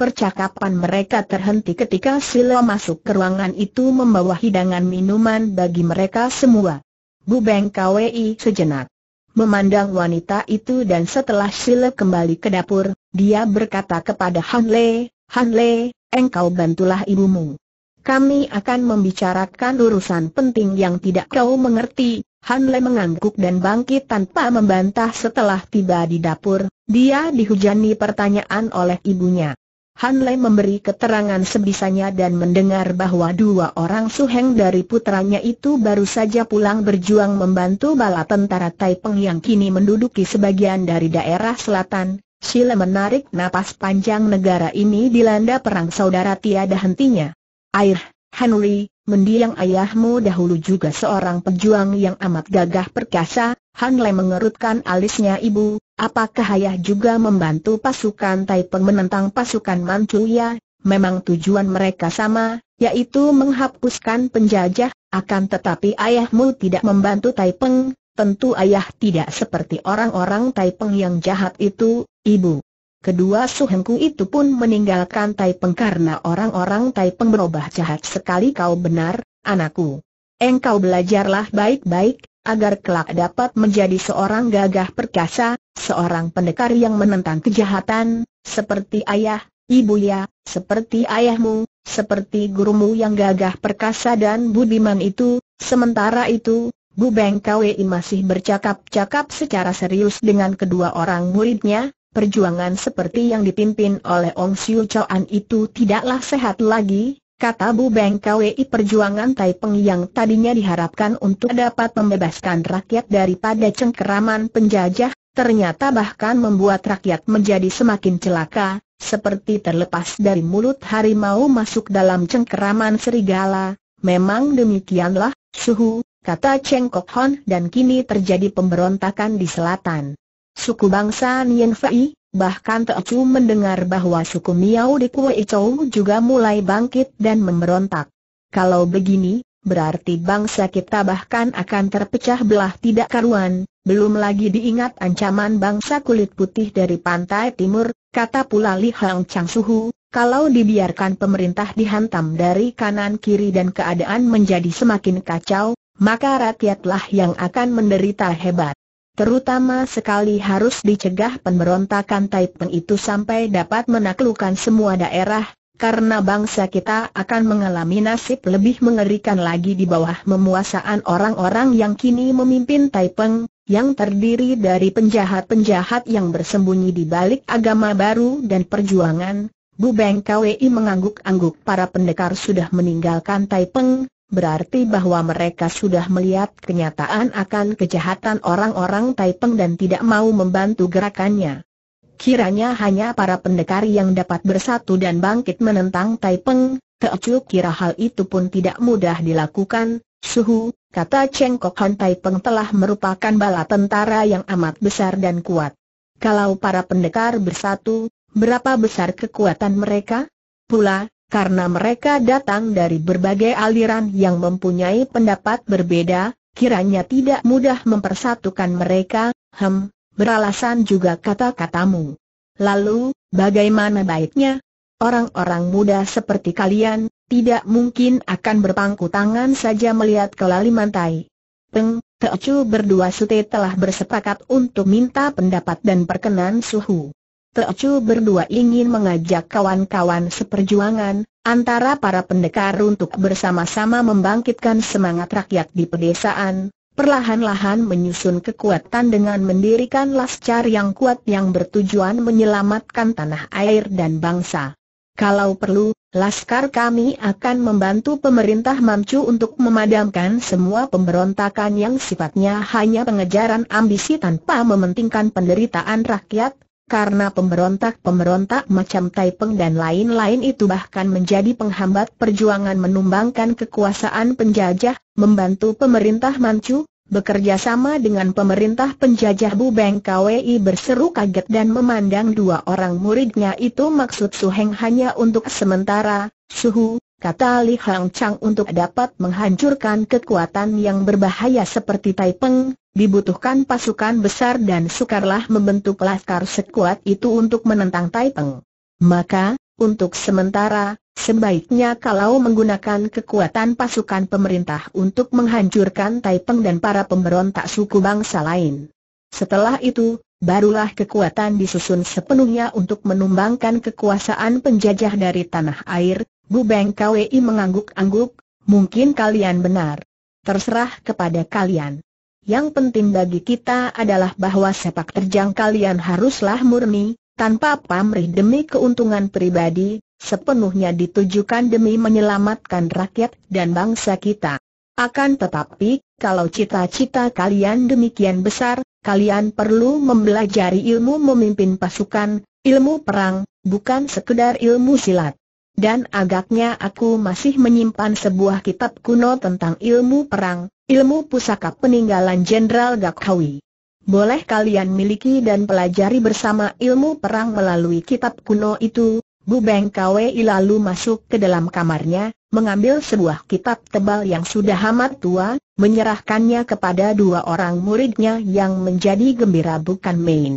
Percakapan mereka terhenti ketika Sila masuk ke ruangan itu membawa hidangan minuman bagi mereka semua. Bu Beng KWI sejenak memandang wanita itu dan setelah Sile kembali ke dapur, dia berkata kepada Han Le, Han Le, engkau bantulah ibumu. Kami akan membicarakan urusan penting yang tidak kau mengerti. Han Le mengangguk dan bangkit tanpa membantah setelah tiba di dapur, dia dihujani pertanyaan oleh ibunya. Han Lei memberi keterangan sebisanya dan mendengar bahwa dua orang suheng dari putranya itu baru saja pulang berjuang membantu bala tentara Taipeng yang kini menduduki sebagian dari daerah selatan. Sile menarik napas panjang negara ini dilanda perang saudara tiada hentinya. Air, Henry, mendiang ayahmu dahulu juga seorang pejuang yang amat gagah perkasa, Hanle mengerutkan alisnya ibu, apakah ayah juga membantu pasukan Taipeng menentang pasukan Manchuria? Ya, memang tujuan mereka sama, yaitu menghapuskan penjajah, akan tetapi ayahmu tidak membantu Taipeng, tentu ayah tidak seperti orang-orang Taipeng yang jahat itu, ibu. Kedua suhengku itu pun meninggalkan Taipeng karena orang-orang Taipeng berubah jahat sekali kau benar, anakku. Engkau belajarlah baik-baik, agar kelak dapat menjadi seorang gagah perkasa, seorang pendekar yang menentang kejahatan, seperti ayah, ibu ya, seperti ayahmu, seperti gurumu yang gagah perkasa dan budiman itu, sementara itu, Bu Beng Kwei masih bercakap-cakap secara serius dengan kedua orang muridnya, Perjuangan seperti yang dipimpin oleh Ong Siu Choan itu tidaklah sehat lagi, kata Bu Beng KWI perjuangan Taipeng yang tadinya diharapkan untuk dapat membebaskan rakyat daripada cengkeraman penjajah, ternyata bahkan membuat rakyat menjadi semakin celaka, seperti terlepas dari mulut harimau masuk dalam cengkeraman serigala. Memang demikianlah, suhu, kata Cheng Kok Hon dan kini terjadi pemberontakan di selatan suku bangsa Nian Fei, bahkan Chu mendengar bahwa suku Miao di Kuei Chou juga mulai bangkit dan memberontak. Kalau begini, berarti bangsa kita bahkan akan terpecah belah tidak karuan, belum lagi diingat ancaman bangsa kulit putih dari pantai timur, kata pula Li Hang Chang Suhu, kalau dibiarkan pemerintah dihantam dari kanan kiri dan keadaan menjadi semakin kacau, maka rakyatlah yang akan menderita hebat. Terutama sekali harus dicegah pemberontakan Taipeng itu sampai dapat menaklukkan semua daerah, karena bangsa kita akan mengalami nasib lebih mengerikan lagi di bawah memuasaan orang-orang yang kini memimpin Taipeng, yang terdiri dari penjahat-penjahat yang bersembunyi di balik agama baru dan perjuangan. Bu Beng Kwi mengangguk-angguk para pendekar sudah meninggalkan Taipeng, berarti bahwa mereka sudah melihat kenyataan akan kejahatan orang-orang Taipeng dan tidak mau membantu gerakannya. Kiranya hanya para pendekar yang dapat bersatu dan bangkit menentang Taipeng, Teocu kira hal itu pun tidak mudah dilakukan, Suhu, kata Cheng Kok Han Taipeng telah merupakan bala tentara yang amat besar dan kuat. Kalau para pendekar bersatu, berapa besar kekuatan mereka? Pula, karena mereka datang dari berbagai aliran yang mempunyai pendapat berbeda, kiranya tidak mudah mempersatukan mereka, hem, beralasan juga kata-katamu. Lalu, bagaimana baiknya? Orang-orang muda seperti kalian, tidak mungkin akan berpangku tangan saja melihat ke Lalimantai. Peng, Teocu berdua sute telah bersepakat untuk minta pendapat dan perkenan suhu. Teocu berdua ingin mengajak kawan-kawan seperjuangan, antara para pendekar untuk bersama-sama membangkitkan semangat rakyat di pedesaan, perlahan-lahan menyusun kekuatan dengan mendirikan laskar yang kuat yang bertujuan menyelamatkan tanah air dan bangsa. Kalau perlu, Laskar kami akan membantu pemerintah Mamcu untuk memadamkan semua pemberontakan yang sifatnya hanya pengejaran ambisi tanpa mementingkan penderitaan rakyat, karena pemberontak-pemberontak macam Taipeng dan lain-lain itu bahkan menjadi penghambat perjuangan menumbangkan kekuasaan penjajah, membantu pemerintah Manchu, bekerja sama dengan pemerintah penjajah Bu Beng KWI berseru kaget dan memandang dua orang muridnya itu maksud Su Heng hanya untuk sementara, Suhu, kata Li Hang Chang untuk dapat menghancurkan kekuatan yang berbahaya seperti Taipeng, dibutuhkan pasukan besar dan sukarlah membentuk laskar sekuat itu untuk menentang Taipeng. Maka, untuk sementara, sebaiknya kalau menggunakan kekuatan pasukan pemerintah untuk menghancurkan Taipeng dan para pemberontak suku bangsa lain. Setelah itu, barulah kekuatan disusun sepenuhnya untuk menumbangkan kekuasaan penjajah dari tanah air, Bu Beng Kwei mengangguk-angguk, mungkin kalian benar. Terserah kepada kalian. Yang penting bagi kita adalah bahwa sepak terjang kalian haruslah murni, tanpa pamrih demi keuntungan pribadi, sepenuhnya ditujukan demi menyelamatkan rakyat dan bangsa kita. Akan tetapi, kalau cita-cita kalian demikian besar, kalian perlu mempelajari ilmu memimpin pasukan, ilmu perang, bukan sekadar ilmu silat. Dan agaknya aku masih menyimpan sebuah kitab kuno tentang ilmu perang, ilmu pusaka peninggalan Jenderal Gakhawi. Boleh kalian miliki dan pelajari bersama ilmu perang melalui kitab kuno itu, Bu Beng Kwei lalu masuk ke dalam kamarnya, mengambil sebuah kitab tebal yang sudah amat tua, menyerahkannya kepada dua orang muridnya yang menjadi gembira bukan main.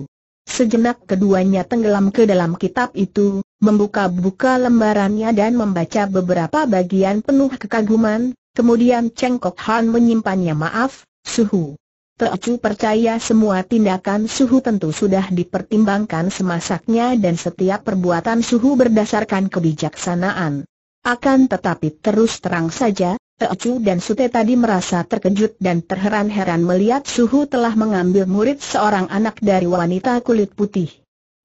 Sejenak keduanya tenggelam ke dalam kitab itu, membuka-buka lembarannya dan membaca beberapa bagian penuh kekaguman, kemudian Cheng Kok Han menyimpannya maaf, suhu. Teocu percaya semua tindakan suhu tentu sudah dipertimbangkan semasaknya dan setiap perbuatan suhu berdasarkan kebijaksanaan. Akan tetapi terus terang saja, Teocu dan Sute tadi merasa terkejut dan terheran-heran melihat Suhu telah mengambil murid seorang anak dari wanita kulit putih.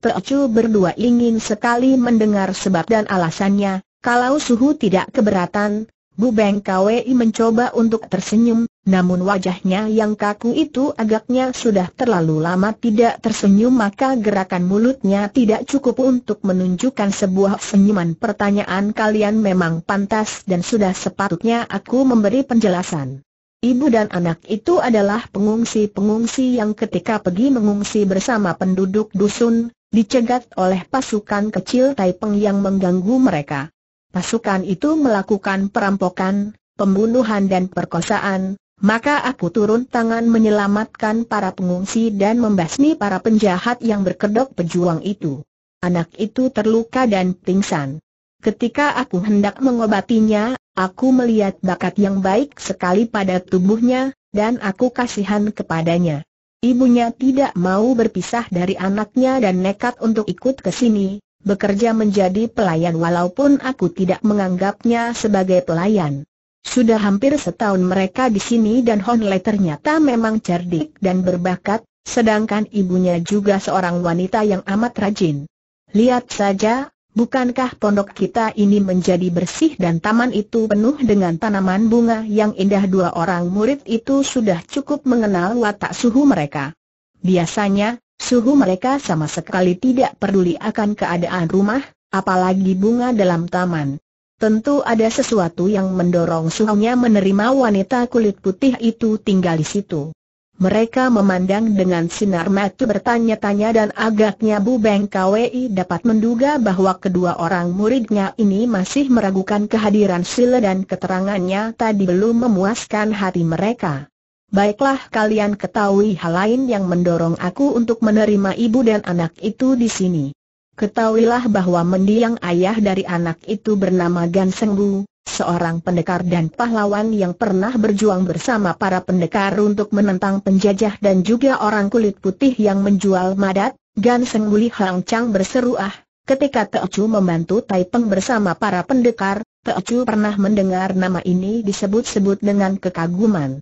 Teocu berdua ingin sekali mendengar sebab dan alasannya, kalau Suhu tidak keberatan, Bu Beng Kwei mencoba untuk tersenyum, namun wajahnya yang kaku itu agaknya sudah terlalu lama tidak tersenyum maka gerakan mulutnya tidak cukup untuk menunjukkan sebuah senyuman pertanyaan kalian memang pantas dan sudah sepatutnya aku memberi penjelasan. Ibu dan anak itu adalah pengungsi-pengungsi yang ketika pergi mengungsi bersama penduduk dusun, dicegat oleh pasukan kecil Taipeng yang mengganggu mereka. Pasukan itu melakukan perampokan, pembunuhan dan perkosaan, maka aku turun tangan menyelamatkan para pengungsi dan membasmi para penjahat yang berkedok pejuang itu. Anak itu terluka dan pingsan. Ketika aku hendak mengobatinya, aku melihat bakat yang baik sekali pada tubuhnya, dan aku kasihan kepadanya. Ibunya tidak mau berpisah dari anaknya dan nekat untuk ikut ke sini, bekerja menjadi pelayan walaupun aku tidak menganggapnya sebagai pelayan. Sudah hampir setahun mereka di sini dan Honle ternyata memang cerdik dan berbakat, sedangkan ibunya juga seorang wanita yang amat rajin. Lihat saja, bukankah pondok kita ini menjadi bersih dan taman itu penuh dengan tanaman bunga yang indah dua orang murid itu sudah cukup mengenal watak suhu mereka. Biasanya, suhu mereka sama sekali tidak peduli akan keadaan rumah, apalagi bunga dalam taman. Tentu ada sesuatu yang mendorong suhunya menerima wanita kulit putih itu tinggal di situ. Mereka memandang dengan sinar mata bertanya-tanya dan agaknya Bu Beng KWI dapat menduga bahwa kedua orang muridnya ini masih meragukan kehadiran Sile dan keterangannya tadi belum memuaskan hati mereka. Baiklah kalian ketahui hal lain yang mendorong aku untuk menerima ibu dan anak itu di sini. Ketahuilah bahwa mendiang ayah dari anak itu bernama Gan Seng Bu, seorang pendekar dan pahlawan yang pernah berjuang bersama para pendekar untuk menentang penjajah dan juga orang kulit putih yang menjual madat, Gan Seng Bu Li Hang Chang berseru ah, ketika Teocu membantu Tai Peng bersama para pendekar, Teocu pernah mendengar nama ini disebut-sebut dengan kekaguman.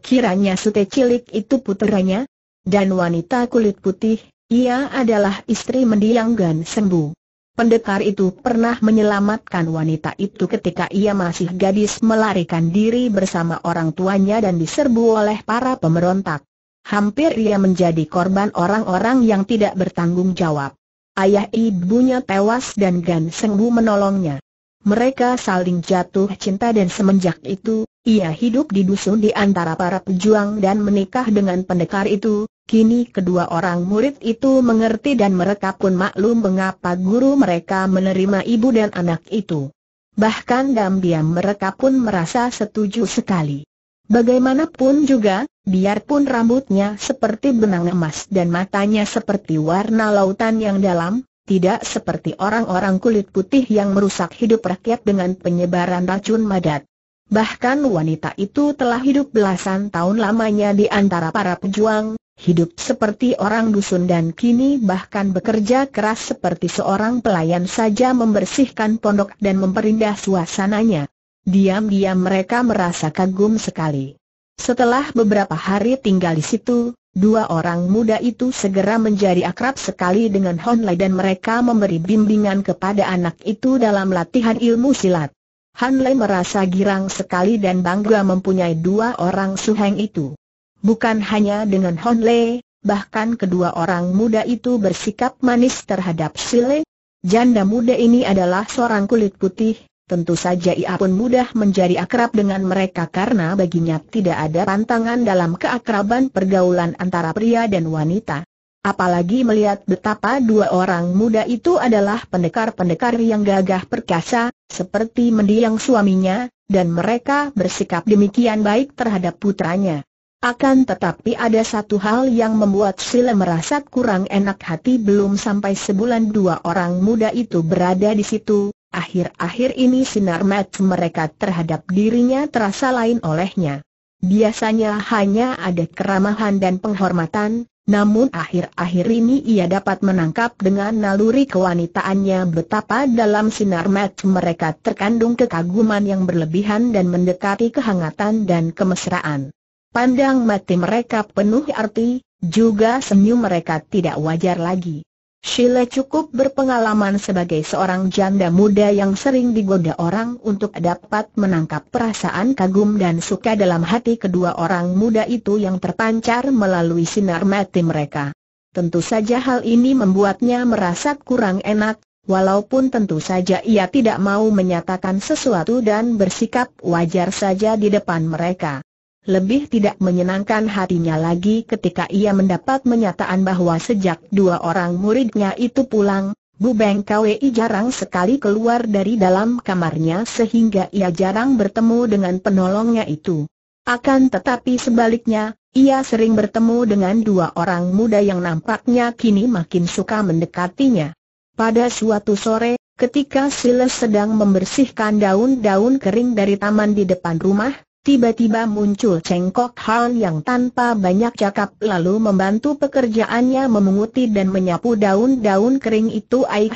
Kiranya sute cilik itu puteranya, dan wanita kulit putih, ia adalah istri mendiang Gan Sembu. Pendekar itu pernah menyelamatkan wanita itu ketika ia masih gadis melarikan diri bersama orang tuanya dan diserbu oleh para pemberontak. Hampir ia menjadi korban orang-orang yang tidak bertanggung jawab. Ayah ibunya tewas dan Gan Sengbu menolongnya. Mereka saling jatuh cinta dan semenjak itu, ia hidup di dusun di antara para pejuang dan menikah dengan pendekar itu, kini kedua orang murid itu mengerti dan mereka pun maklum mengapa guru mereka menerima ibu dan anak itu. Bahkan diam-diam mereka pun merasa setuju sekali. Bagaimanapun juga, biarpun rambutnya seperti benang emas dan matanya seperti warna lautan yang dalam, tidak seperti orang-orang kulit putih yang merusak hidup rakyat dengan penyebaran racun madat. Bahkan wanita itu telah hidup belasan tahun lamanya di antara para pejuang, hidup seperti orang dusun dan kini bahkan bekerja keras seperti seorang pelayan saja membersihkan pondok dan memperindah suasananya. Diam-diam mereka merasa kagum sekali. Setelah beberapa hari tinggal di situ, dua orang muda itu segera menjadi akrab sekali dengan Hon Lai dan mereka memberi bimbingan kepada anak itu dalam latihan ilmu silat. Han Lei merasa girang sekali dan bangga mempunyai dua orang suheng itu. Bukan hanya dengan Han Lei, bahkan kedua orang muda itu bersikap manis terhadap Sile. Janda muda ini adalah seorang kulit putih, tentu saja ia pun mudah menjadi akrab dengan mereka karena baginya tidak ada pantangan dalam keakraban pergaulan antara pria dan wanita. Apalagi melihat betapa dua orang muda itu adalah pendekar-pendekar yang gagah perkasa, seperti mendiang suaminya, dan mereka bersikap demikian baik terhadap putranya. Akan tetapi ada satu hal yang membuat Sile merasa kurang enak hati belum sampai sebulan dua orang muda itu berada di situ, akhir-akhir ini sinar mata mereka terhadap dirinya terasa lain olehnya. Biasanya hanya ada keramahan dan penghormatan, namun akhir-akhir ini ia dapat menangkap dengan naluri kewanitaannya betapa dalam sinar mata mereka terkandung kekaguman yang berlebihan dan mendekati kehangatan dan kemesraan. Pandang mati mereka penuh arti, juga senyum mereka tidak wajar lagi. Sheila cukup berpengalaman sebagai seorang janda muda yang sering digoda orang untuk dapat menangkap perasaan kagum dan suka dalam hati kedua orang muda itu yang terpancar melalui sinar mati mereka. Tentu saja hal ini membuatnya merasa kurang enak, walaupun tentu saja ia tidak mau menyatakan sesuatu dan bersikap wajar saja di depan mereka. Lebih tidak menyenangkan hatinya lagi ketika ia mendapat menyataan bahwa sejak dua orang muridnya itu pulang, Bu Beng Kwei jarang sekali keluar dari dalam kamarnya sehingga ia jarang bertemu dengan penolongnya itu. Akan tetapi sebaliknya, ia sering bertemu dengan dua orang muda yang nampaknya kini makin suka mendekatinya. Pada suatu sore, ketika Siles sedang membersihkan daun-daun kering dari taman di depan rumah, Tiba-tiba muncul Cengkok Hal yang tanpa banyak cakap lalu membantu pekerjaannya memunguti dan menyapu daun-daun kering itu aih,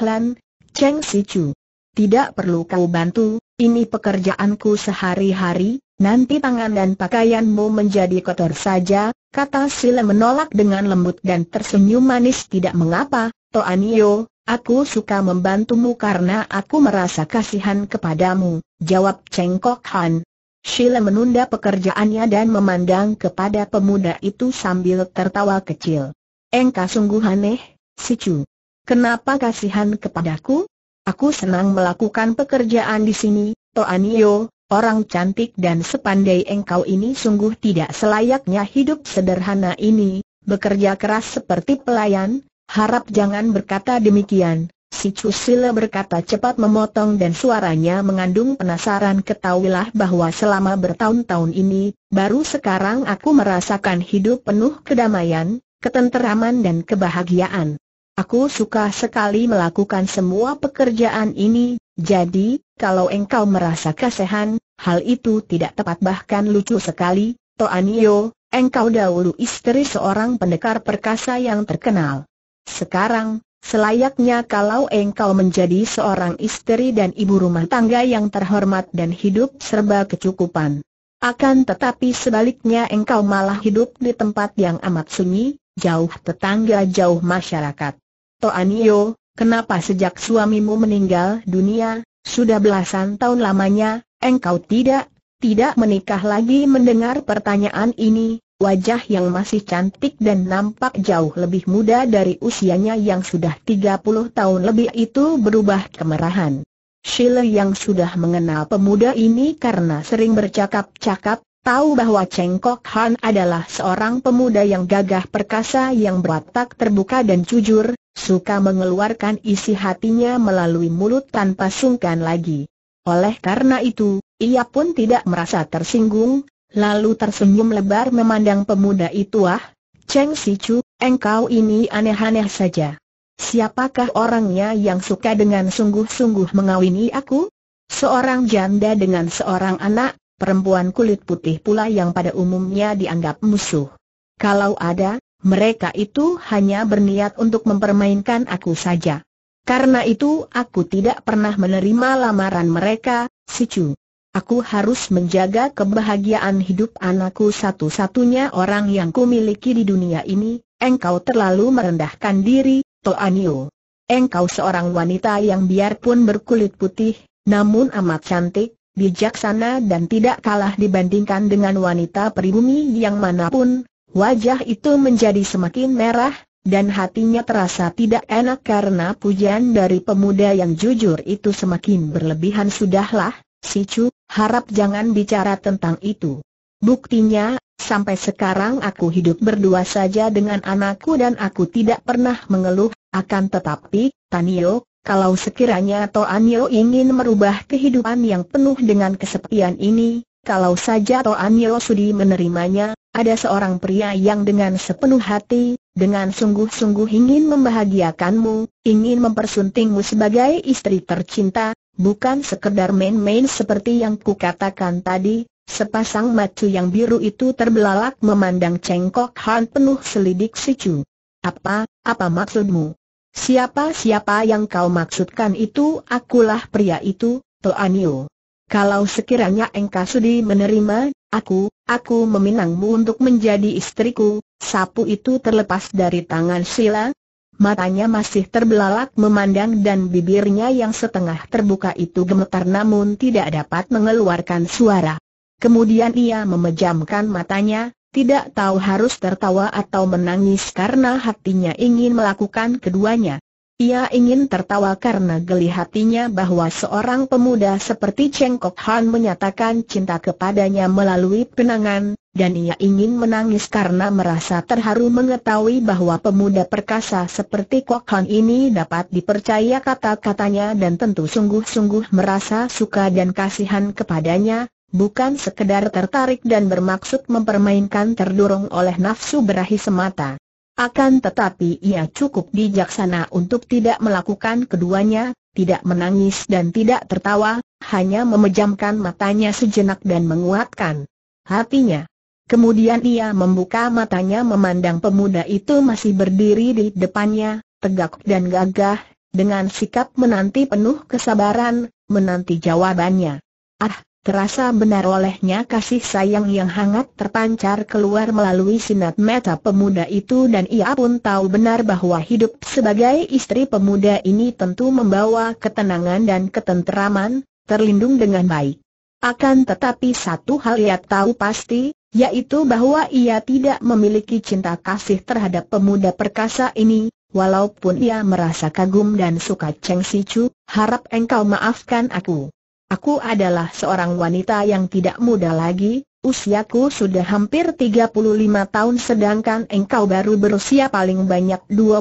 lan, Cheng Si cu. Tidak perlu kau bantu, ini pekerjaanku sehari-hari, nanti tangan dan pakaianmu menjadi kotor saja, kata Sile menolak dengan lembut dan tersenyum manis tidak mengapa, Toanio, Aku suka membantumu karena aku merasa kasihan kepadamu, jawab Cengkok Han. Sheila menunda pekerjaannya dan memandang kepada pemuda itu sambil tertawa kecil. Engkau sungguh aneh, si Chu. Kenapa kasihan kepadaku? Aku senang melakukan pekerjaan di sini, Toanio, orang cantik dan sepandai engkau ini sungguh tidak selayaknya hidup sederhana ini, bekerja keras seperti pelayan, harap jangan berkata demikian, Si Sile berkata cepat memotong dan suaranya mengandung penasaran ketahuilah bahwa selama bertahun-tahun ini, baru sekarang aku merasakan hidup penuh kedamaian, ketenteraman dan kebahagiaan. Aku suka sekali melakukan semua pekerjaan ini, jadi, kalau engkau merasa kasihan, hal itu tidak tepat bahkan lucu sekali, Toanio, engkau dahulu istri seorang pendekar perkasa yang terkenal. Sekarang, Selayaknya kalau engkau menjadi seorang istri dan ibu rumah tangga yang terhormat dan hidup serba kecukupan. Akan tetapi sebaliknya engkau malah hidup di tempat yang amat sunyi, jauh tetangga jauh masyarakat. Toanio, kenapa sejak suamimu meninggal dunia, sudah belasan tahun lamanya, engkau tidak, tidak menikah lagi mendengar pertanyaan ini, wajah yang masih cantik dan nampak jauh lebih muda dari usianya yang sudah 30 tahun lebih itu berubah kemerahan. Shile yang sudah mengenal pemuda ini karena sering bercakap-cakap, tahu bahwa Cheng Kok Han adalah seorang pemuda yang gagah perkasa yang berwatak terbuka dan jujur, suka mengeluarkan isi hatinya melalui mulut tanpa sungkan lagi. Oleh karena itu, ia pun tidak merasa tersinggung, lalu tersenyum lebar memandang pemuda itu ah, Cheng Si Chu, engkau ini aneh-aneh saja. Siapakah orangnya yang suka dengan sungguh-sungguh mengawini aku? Seorang janda dengan seorang anak, perempuan kulit putih pula yang pada umumnya dianggap musuh. Kalau ada, mereka itu hanya berniat untuk mempermainkan aku saja. Karena itu aku tidak pernah menerima lamaran mereka, Si Chu. Aku harus menjaga kebahagiaan hidup anakku satu-satunya orang yang kumiliki di dunia ini, engkau terlalu merendahkan diri, Toanio. Engkau seorang wanita yang biarpun berkulit putih, namun amat cantik, bijaksana dan tidak kalah dibandingkan dengan wanita pribumi yang manapun, wajah itu menjadi semakin merah, dan hatinya terasa tidak enak karena pujian dari pemuda yang jujur itu semakin berlebihan sudahlah, Si Cuk harap jangan bicara tentang itu. Buktinya, sampai sekarang aku hidup berdua saja dengan anakku dan aku tidak pernah mengeluh, akan tetapi, Tanio, kalau sekiranya Toanio ingin merubah kehidupan yang penuh dengan kesepian ini, kalau saja Toanio sudi menerimanya, ada seorang pria yang dengan sepenuh hati, dengan sungguh-sungguh ingin membahagiakanmu, ingin mempersuntingmu sebagai istri tercinta, bukan sekedar main-main seperti yang kukatakan tadi, sepasang macu yang biru itu terbelalak memandang cengkok Han penuh selidik sicu. Apa, apa maksudmu? Siapa-siapa yang kau maksudkan itu akulah pria itu, Toanio. Kalau sekiranya engkau sudi menerima, aku, aku meminangmu untuk menjadi istriku, sapu itu terlepas dari tangan Sila, matanya masih terbelalak memandang dan bibirnya yang setengah terbuka itu gemetar namun tidak dapat mengeluarkan suara. Kemudian ia memejamkan matanya, tidak tahu harus tertawa atau menangis karena hatinya ingin melakukan keduanya. Ia ingin tertawa karena geli hatinya bahwa seorang pemuda seperti Cheng Kok Han menyatakan cinta kepadanya melalui penangan, dan ia ingin menangis karena merasa terharu mengetahui bahwa pemuda perkasa seperti Kok Han ini dapat dipercaya kata-katanya dan tentu sungguh-sungguh merasa suka dan kasihan kepadanya, bukan sekedar tertarik dan bermaksud mempermainkan terdorong oleh nafsu berahi semata. Akan tetapi ia cukup bijaksana untuk tidak melakukan keduanya, tidak menangis dan tidak tertawa, hanya memejamkan matanya sejenak dan menguatkan hatinya. Kemudian ia membuka matanya memandang pemuda itu masih berdiri di depannya, tegak dan gagah, dengan sikap menanti penuh kesabaran, menanti jawabannya. Ah, Terasa benar olehnya kasih sayang yang hangat terpancar keluar melalui sinat mata pemuda itu dan ia pun tahu benar bahwa hidup sebagai istri pemuda ini tentu membawa ketenangan dan ketenteraman, terlindung dengan baik. Akan tetapi satu hal ia tahu pasti, yaitu bahwa ia tidak memiliki cinta kasih terhadap pemuda perkasa ini, walaupun ia merasa kagum dan suka Cheng Sichu, harap engkau maafkan aku. Aku adalah seorang wanita yang tidak muda lagi, usiaku sudah hampir 35 tahun sedangkan engkau baru berusia paling banyak 25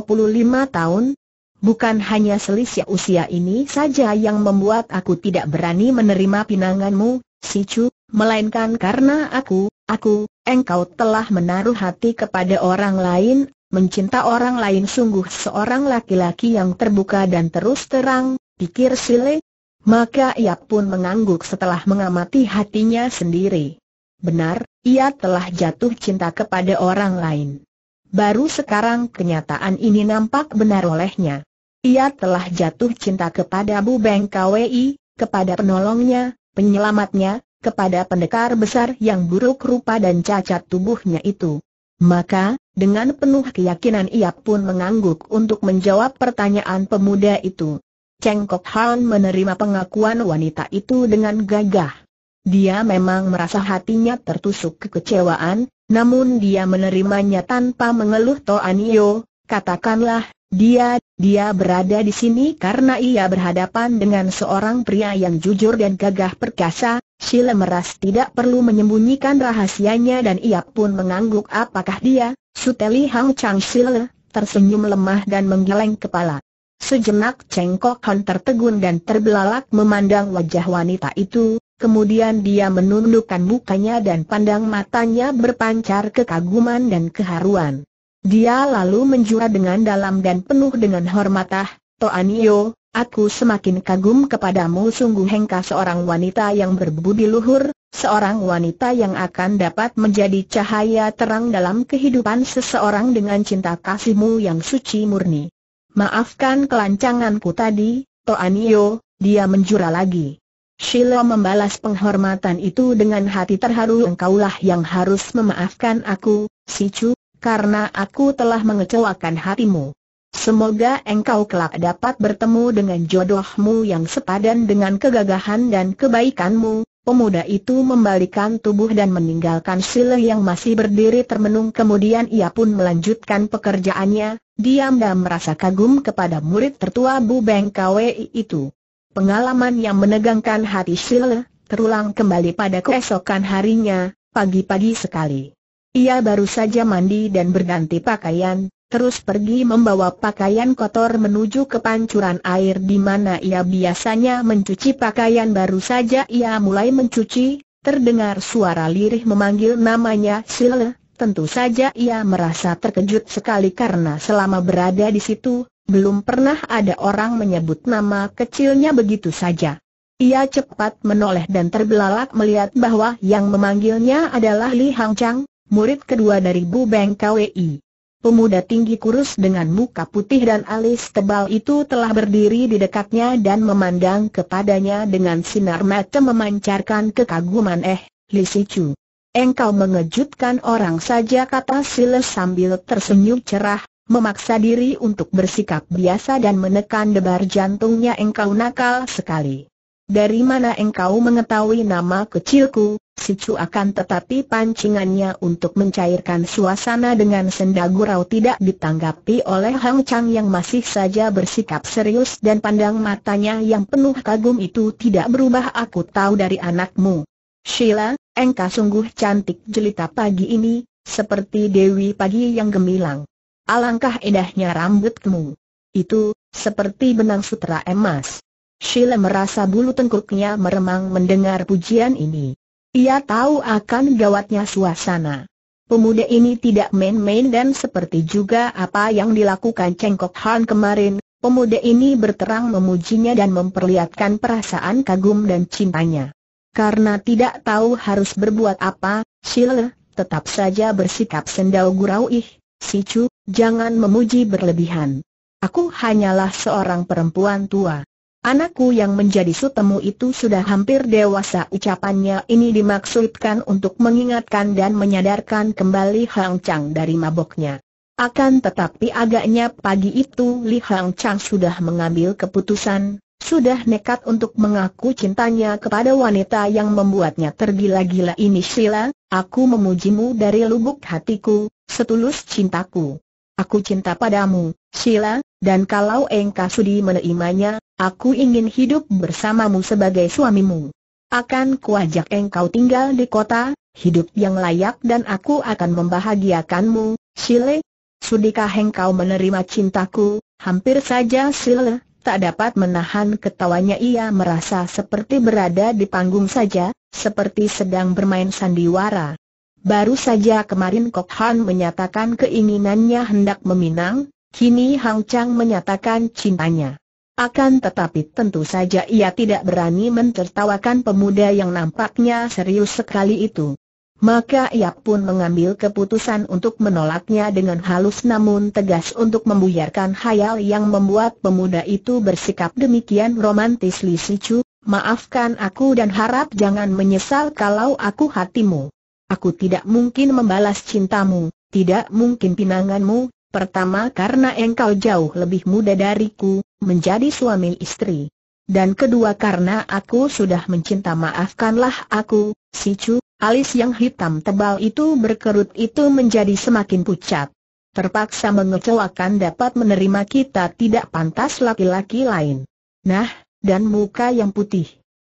tahun. Bukan hanya selisih usia ini saja yang membuat aku tidak berani menerima pinanganmu, si Chu, melainkan karena aku, aku, engkau telah menaruh hati kepada orang lain, mencinta orang lain sungguh seorang laki-laki yang terbuka dan terus terang, pikir Sile, maka ia pun mengangguk setelah mengamati hatinya sendiri. Benar, ia telah jatuh cinta kepada orang lain. Baru sekarang kenyataan ini nampak benar olehnya. Ia telah jatuh cinta kepada Bu Beng KWI, kepada penolongnya, penyelamatnya, kepada pendekar besar yang buruk rupa dan cacat tubuhnya itu. Maka, dengan penuh keyakinan ia pun mengangguk untuk menjawab pertanyaan pemuda itu. Cheng Kok Han menerima pengakuan wanita itu dengan gagah. Dia memang merasa hatinya tertusuk kekecewaan, namun dia menerimanya tanpa mengeluh Toanio, katakanlah, dia, dia berada di sini karena ia berhadapan dengan seorang pria yang jujur dan gagah perkasa, merasa tidak perlu menyembunyikan rahasianya dan ia pun mengangguk apakah dia, Suteli Hang Chang Sile, tersenyum lemah dan menggeleng kepala. Sejenak Cheng Kok Hon tertegun dan terbelalak memandang wajah wanita itu, kemudian dia menundukkan mukanya dan pandang matanya berpancar kekaguman dan keharuan. Dia lalu menjura dengan dalam dan penuh dengan hormatah, Toanio, aku semakin kagum kepadamu sungguh hengka seorang wanita yang berbudi luhur, seorang wanita yang akan dapat menjadi cahaya terang dalam kehidupan seseorang dengan cinta kasihmu yang suci murni. Maafkan kelancanganku tadi, Toanio, dia menjura lagi. Shilo membalas penghormatan itu dengan hati terharu engkaulah yang harus memaafkan aku, si Chu, karena aku telah mengecewakan hatimu. Semoga engkau kelak dapat bertemu dengan jodohmu yang sepadan dengan kegagahan dan kebaikanmu. Pemuda itu membalikan tubuh dan meninggalkan Shilo yang masih berdiri termenung kemudian ia pun melanjutkan pekerjaannya, diam-diam merasa kagum kepada murid tertua Bu Beng KWI itu. Pengalaman yang menegangkan hati Sile, terulang kembali pada keesokan harinya, pagi-pagi sekali. Ia baru saja mandi dan berganti pakaian, terus pergi membawa pakaian kotor menuju ke pancuran air di mana ia biasanya mencuci pakaian baru saja ia mulai mencuci, terdengar suara lirih memanggil namanya Sile. Tentu saja ia merasa terkejut sekali karena selama berada di situ, belum pernah ada orang menyebut nama kecilnya begitu saja. Ia cepat menoleh dan terbelalak melihat bahwa yang memanggilnya adalah Li Hang Chang, murid kedua dari Bu Beng KWI. Pemuda tinggi kurus dengan muka putih dan alis tebal itu telah berdiri di dekatnya dan memandang kepadanya dengan sinar mata memancarkan kekaguman eh, Li Sichu. Engkau mengejutkan orang saja kata Siles sambil tersenyum cerah, memaksa diri untuk bersikap biasa dan menekan debar jantungnya engkau nakal sekali. Dari mana engkau mengetahui nama kecilku, si Cu akan tetapi pancingannya untuk mencairkan suasana dengan senda gurau tidak ditanggapi oleh Hang Chang yang masih saja bersikap serius dan pandang matanya yang penuh kagum itu tidak berubah aku tahu dari anakmu. Sheila, engkau sungguh cantik jelita pagi ini, seperti Dewi pagi yang gemilang. Alangkah indahnya rambutmu. Itu, seperti benang sutra emas. Sheila merasa bulu tengkuknya meremang mendengar pujian ini. Ia tahu akan gawatnya suasana. Pemuda ini tidak main-main dan seperti juga apa yang dilakukan Cengkok Han kemarin, pemuda ini berterang memujinya dan memperlihatkan perasaan kagum dan cintanya. Karena tidak tahu harus berbuat apa, Shile, tetap saja bersikap sendau gurau ih, si Chu, jangan memuji berlebihan. Aku hanyalah seorang perempuan tua. Anakku yang menjadi sutemu itu sudah hampir dewasa ucapannya ini dimaksudkan untuk mengingatkan dan menyadarkan kembali Hang Chang dari maboknya. Akan tetapi agaknya pagi itu Li Hang Chang sudah mengambil keputusan, sudah nekat untuk mengaku cintanya kepada wanita yang membuatnya tergila-gila ini Sheila, aku memujimu dari lubuk hatiku, setulus cintaku. Aku cinta padamu, Sheila, dan kalau engkau sudi menerimanya, aku ingin hidup bersamamu sebagai suamimu. Akan kuajak engkau tinggal di kota, hidup yang layak dan aku akan membahagiakanmu, Sheila. Sudikah engkau menerima cintaku? Hampir saja Sheila tak dapat menahan ketawanya ia merasa seperti berada di panggung saja, seperti sedang bermain sandiwara. Baru saja kemarin Kok Han menyatakan keinginannya hendak meminang, kini Hang Chang menyatakan cintanya. Akan tetapi tentu saja ia tidak berani mentertawakan pemuda yang nampaknya serius sekali itu. Maka ia pun mengambil keputusan untuk menolaknya dengan halus namun tegas untuk membuyarkan hayal yang membuat pemuda itu bersikap demikian romantis Li Sichu, maafkan aku dan harap jangan menyesal kalau aku hatimu. Aku tidak mungkin membalas cintamu, tidak mungkin pinanganmu, pertama karena engkau jauh lebih muda dariku, menjadi suami istri. Dan kedua karena aku sudah mencinta maafkanlah aku, Sichu, Alis yang hitam tebal itu berkerut itu menjadi semakin pucat. Terpaksa mengecewakan dapat menerima kita tidak pantas laki-laki lain. Nah, dan muka yang putih.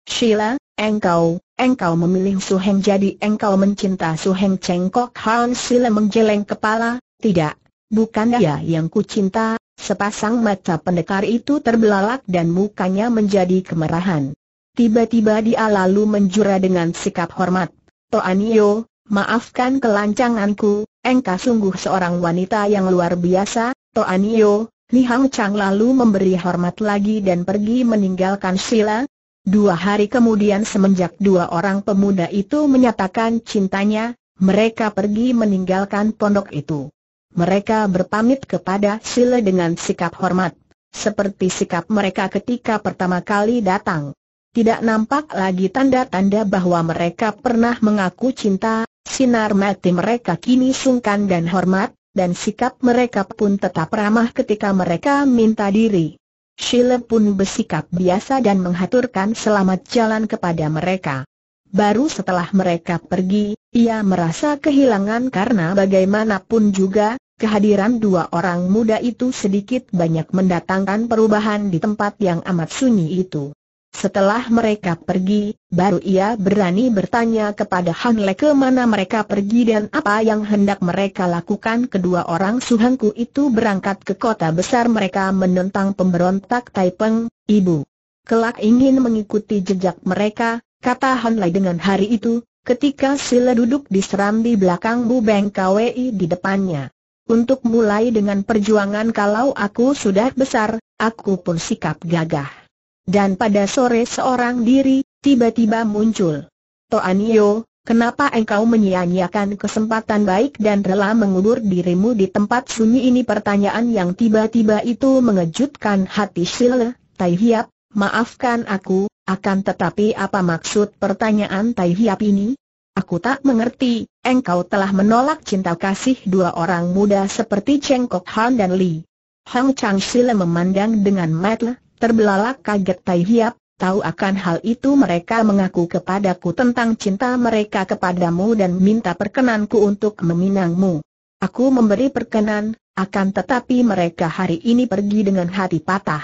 Sheila, engkau, engkau memilih Su Heng jadi engkau mencinta Su Heng cengkok Han Sila menggeleng kepala, tidak, bukan dia yang kucinta, sepasang mata pendekar itu terbelalak dan mukanya menjadi kemerahan. Tiba-tiba dia lalu menjura dengan sikap hormat. Toanio, maafkan kelancanganku, engkau sungguh seorang wanita yang luar biasa, Toanio, Li Hang Chang lalu memberi hormat lagi dan pergi meninggalkan Sila. Dua hari kemudian semenjak dua orang pemuda itu menyatakan cintanya, mereka pergi meninggalkan pondok itu. Mereka berpamit kepada Sila dengan sikap hormat, seperti sikap mereka ketika pertama kali datang tidak nampak lagi tanda-tanda bahwa mereka pernah mengaku cinta, sinar mati mereka kini sungkan dan hormat, dan sikap mereka pun tetap ramah ketika mereka minta diri. Shile pun bersikap biasa dan menghaturkan selamat jalan kepada mereka. Baru setelah mereka pergi, ia merasa kehilangan karena bagaimanapun juga, kehadiran dua orang muda itu sedikit banyak mendatangkan perubahan di tempat yang amat sunyi itu. Setelah mereka pergi, baru ia berani bertanya kepada Han Le ke mana mereka pergi dan apa yang hendak mereka lakukan kedua orang suhanku itu berangkat ke kota besar mereka menentang pemberontak Taipeng, ibu. Kelak ingin mengikuti jejak mereka, kata Han Le dengan hari itu, ketika Sila duduk di serambi belakang Bu Beng Kwei di depannya. Untuk mulai dengan perjuangan kalau aku sudah besar, aku pun sikap gagah. Dan pada sore seorang diri, tiba-tiba muncul. Toanio, kenapa engkau menyia-nyiakan kesempatan baik dan rela mengubur dirimu di tempat sunyi ini? Pertanyaan yang tiba-tiba itu mengejutkan hati Sile. Tai Hiap, maafkan aku, akan tetapi apa maksud pertanyaan Tai Hiap ini? Aku tak mengerti, engkau telah menolak cinta kasih dua orang muda seperti Cheng Kok Han dan Li. Hang Chang Sile memandang dengan mata Terbelalak kaget Tai Hiap, tahu akan hal itu mereka mengaku kepadaku tentang cinta mereka kepadamu dan minta perkenanku untuk meminangmu. Aku memberi perkenan, akan tetapi mereka hari ini pergi dengan hati patah.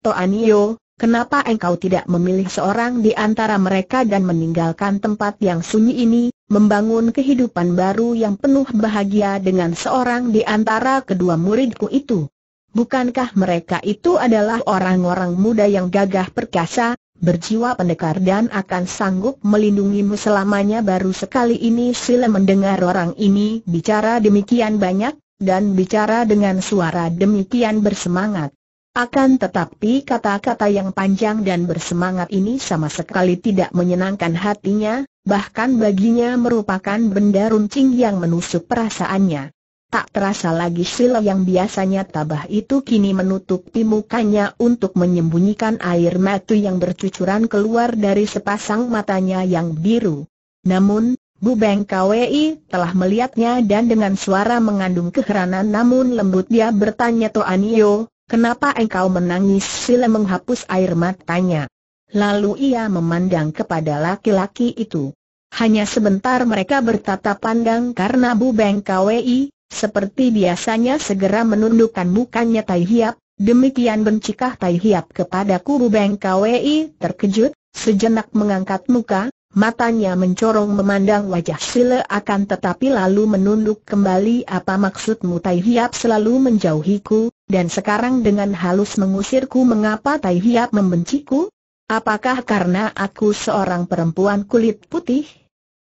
Toanio, kenapa engkau tidak memilih seorang di antara mereka dan meninggalkan tempat yang sunyi ini, membangun kehidupan baru yang penuh bahagia dengan seorang di antara kedua muridku itu? Bukankah mereka itu adalah orang-orang muda yang gagah perkasa, berjiwa pendekar dan akan sanggup melindungimu selamanya baru sekali ini Sila mendengar orang ini bicara demikian banyak, dan bicara dengan suara demikian bersemangat. Akan tetapi kata-kata yang panjang dan bersemangat ini sama sekali tidak menyenangkan hatinya, bahkan baginya merupakan benda runcing yang menusuk perasaannya. Tak terasa lagi Sila yang biasanya tabah itu kini menutupi mukanya untuk menyembunyikan air mata yang bercucuran keluar dari sepasang matanya yang biru. Namun, Bu Beng KWI telah melihatnya dan dengan suara mengandung keheranan namun lembut dia bertanya Toanio, kenapa engkau menangis Sila menghapus air matanya. Lalu ia memandang kepada laki-laki itu. Hanya sebentar mereka bertatap pandang karena Bu Beng KWI, seperti biasanya segera menundukkan mukanya Tai Hiap, demikian bencikah Tai Hiap kepada kubu Beng KWI terkejut, sejenak mengangkat muka, matanya mencorong memandang wajah Sile akan tetapi lalu menunduk kembali apa maksudmu Tai Hiap selalu menjauhiku, dan sekarang dengan halus mengusirku mengapa Tai Hiap membenciku? Apakah karena aku seorang perempuan kulit putih?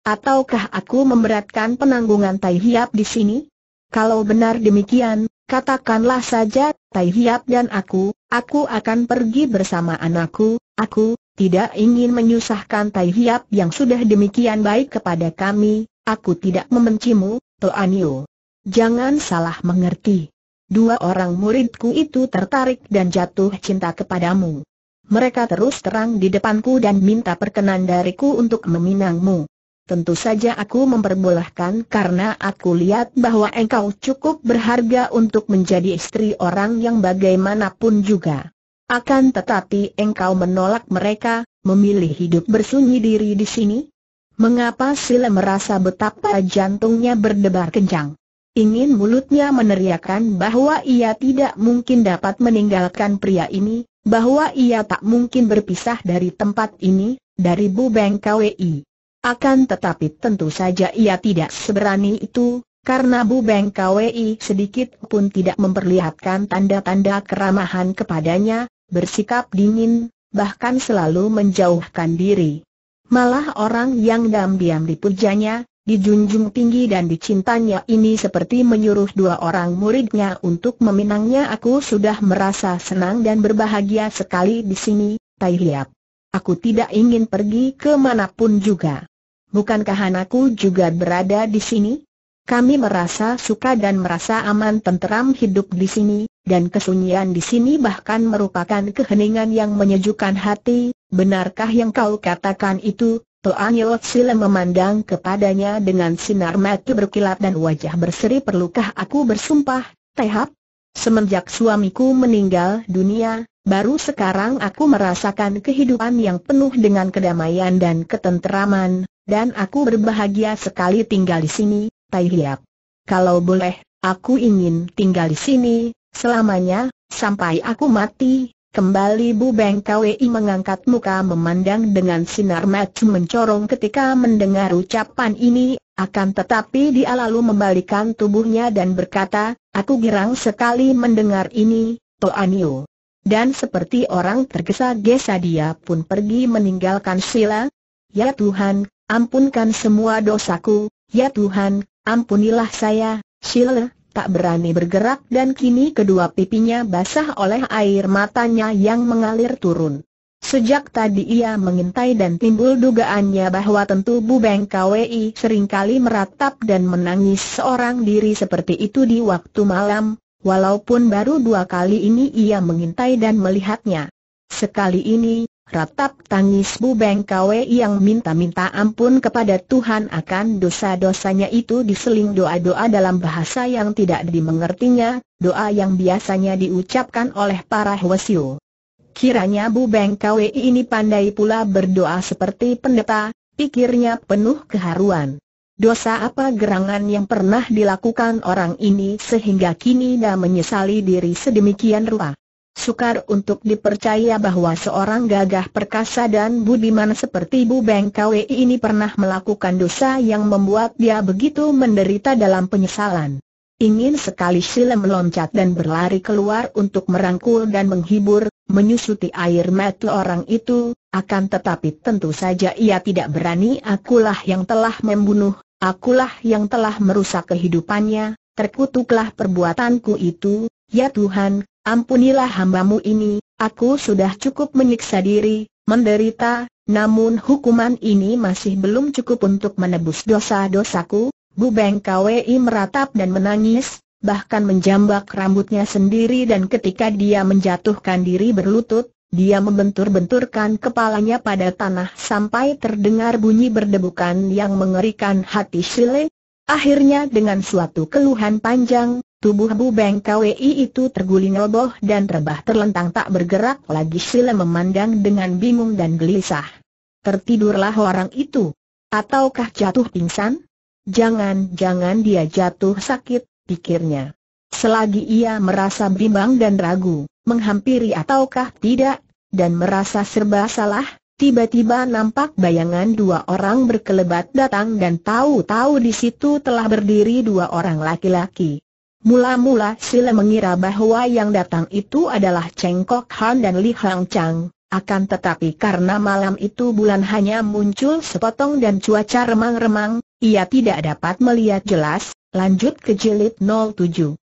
Ataukah aku memberatkan penanggungan Tai Hiap di sini? Kalau benar demikian, katakanlah saja, Tai Hiap dan aku, aku akan pergi bersama anakku, aku, tidak ingin menyusahkan Tai Hiap yang sudah demikian baik kepada kami, aku tidak membencimu, Tuan Yu. Jangan salah mengerti. Dua orang muridku itu tertarik dan jatuh cinta kepadamu. Mereka terus terang di depanku dan minta perkenan dariku untuk meminangmu. Tentu saja aku memperbolehkan karena aku lihat bahwa engkau cukup berharga untuk menjadi istri orang yang bagaimanapun juga. Akan tetapi engkau menolak mereka, memilih hidup bersunyi diri di sini? Mengapa Sila merasa betapa jantungnya berdebar kencang? Ingin mulutnya meneriakan bahwa ia tidak mungkin dapat meninggalkan pria ini, bahwa ia tak mungkin berpisah dari tempat ini, dari Bu Beng KWI. Akan tetapi tentu saja ia tidak seberani itu, karena Bu Beng KWI sedikit pun tidak memperlihatkan tanda-tanda keramahan kepadanya, bersikap dingin, bahkan selalu menjauhkan diri. Malah orang yang diam-diam dipujanya, dijunjung tinggi dan dicintanya ini seperti menyuruh dua orang muridnya untuk meminangnya aku sudah merasa senang dan berbahagia sekali di sini, Tai Hiap. Aku tidak ingin pergi kemanapun juga bukankah anakku juga berada di sini? Kami merasa suka dan merasa aman tenteram hidup di sini, dan kesunyian di sini bahkan merupakan keheningan yang menyejukkan hati, benarkah yang kau katakan itu? Toan Yotsile memandang kepadanya dengan sinar mati berkilat dan wajah berseri perlukah aku bersumpah, Tehap? Semenjak suamiku meninggal dunia, baru sekarang aku merasakan kehidupan yang penuh dengan kedamaian dan ketenteraman, dan aku berbahagia sekali tinggal di sini, Tai Hiap. Kalau boleh, aku ingin tinggal di sini, selamanya, sampai aku mati. Kembali Bu Beng Kwei mengangkat muka memandang dengan sinar mata mencorong ketika mendengar ucapan ini, akan tetapi dia lalu membalikan tubuhnya dan berkata, aku girang sekali mendengar ini, Toanio. Dan seperti orang tergesa-gesa dia pun pergi meninggalkan Sila. Ya Tuhan, Ampunkan semua dosaku, ya Tuhan, ampunilah saya, Schiller, tak berani bergerak dan kini kedua pipinya basah oleh air matanya yang mengalir turun. Sejak tadi ia mengintai dan timbul dugaannya bahwa tentu Bu Beng KWI seringkali meratap dan menangis seorang diri seperti itu di waktu malam, walaupun baru dua kali ini ia mengintai dan melihatnya. Sekali ini, Ratap tangis Bu Kwe yang minta-minta ampun kepada Tuhan akan dosa-dosanya itu diseling doa-doa dalam bahasa yang tidak dimengertinya, doa yang biasanya diucapkan oleh para Hwasyu. Kiranya Bu Kwe ini pandai pula berdoa seperti pendeta, pikirnya penuh keharuan. Dosa apa gerangan yang pernah dilakukan orang ini sehingga kini dah menyesali diri sedemikian rupa sukar untuk dipercaya bahwa seorang gagah perkasa dan budiman seperti Bu Beng Kwe ini pernah melakukan dosa yang membuat dia begitu menderita dalam penyesalan. Ingin sekali Sile meloncat dan berlari keluar untuk merangkul dan menghibur, menyusuti air mata orang itu, akan tetapi tentu saja ia tidak berani akulah yang telah membunuh, akulah yang telah merusak kehidupannya, terkutuklah perbuatanku itu, ya Tuhan, Ampunilah hambamu ini, aku sudah cukup menyiksa diri, menderita, namun hukuman ini masih belum cukup untuk menebus dosa-dosaku. Bu Beng Kwei meratap dan menangis, bahkan menjambak rambutnya sendiri dan ketika dia menjatuhkan diri berlutut, dia membentur-benturkan kepalanya pada tanah sampai terdengar bunyi berdebukan yang mengerikan hati Shile, Akhirnya dengan suatu keluhan panjang, tubuh Bu Beng KWI itu terguling roboh dan rebah terlentang tak bergerak lagi sile memandang dengan bingung dan gelisah. Tertidurlah orang itu. Ataukah jatuh pingsan? Jangan-jangan dia jatuh sakit, pikirnya. Selagi ia merasa bimbang dan ragu, menghampiri ataukah tidak, dan merasa serba salah, Tiba-tiba nampak bayangan dua orang berkelebat datang dan tahu-tahu di situ telah berdiri dua orang laki-laki. Mula-mula Sila mengira bahwa yang datang itu adalah Cheng Kok Han dan Li Hang Chang. Akan tetapi karena malam itu bulan hanya muncul sepotong dan cuaca remang-remang, ia tidak dapat melihat jelas, lanjut ke jilid 07.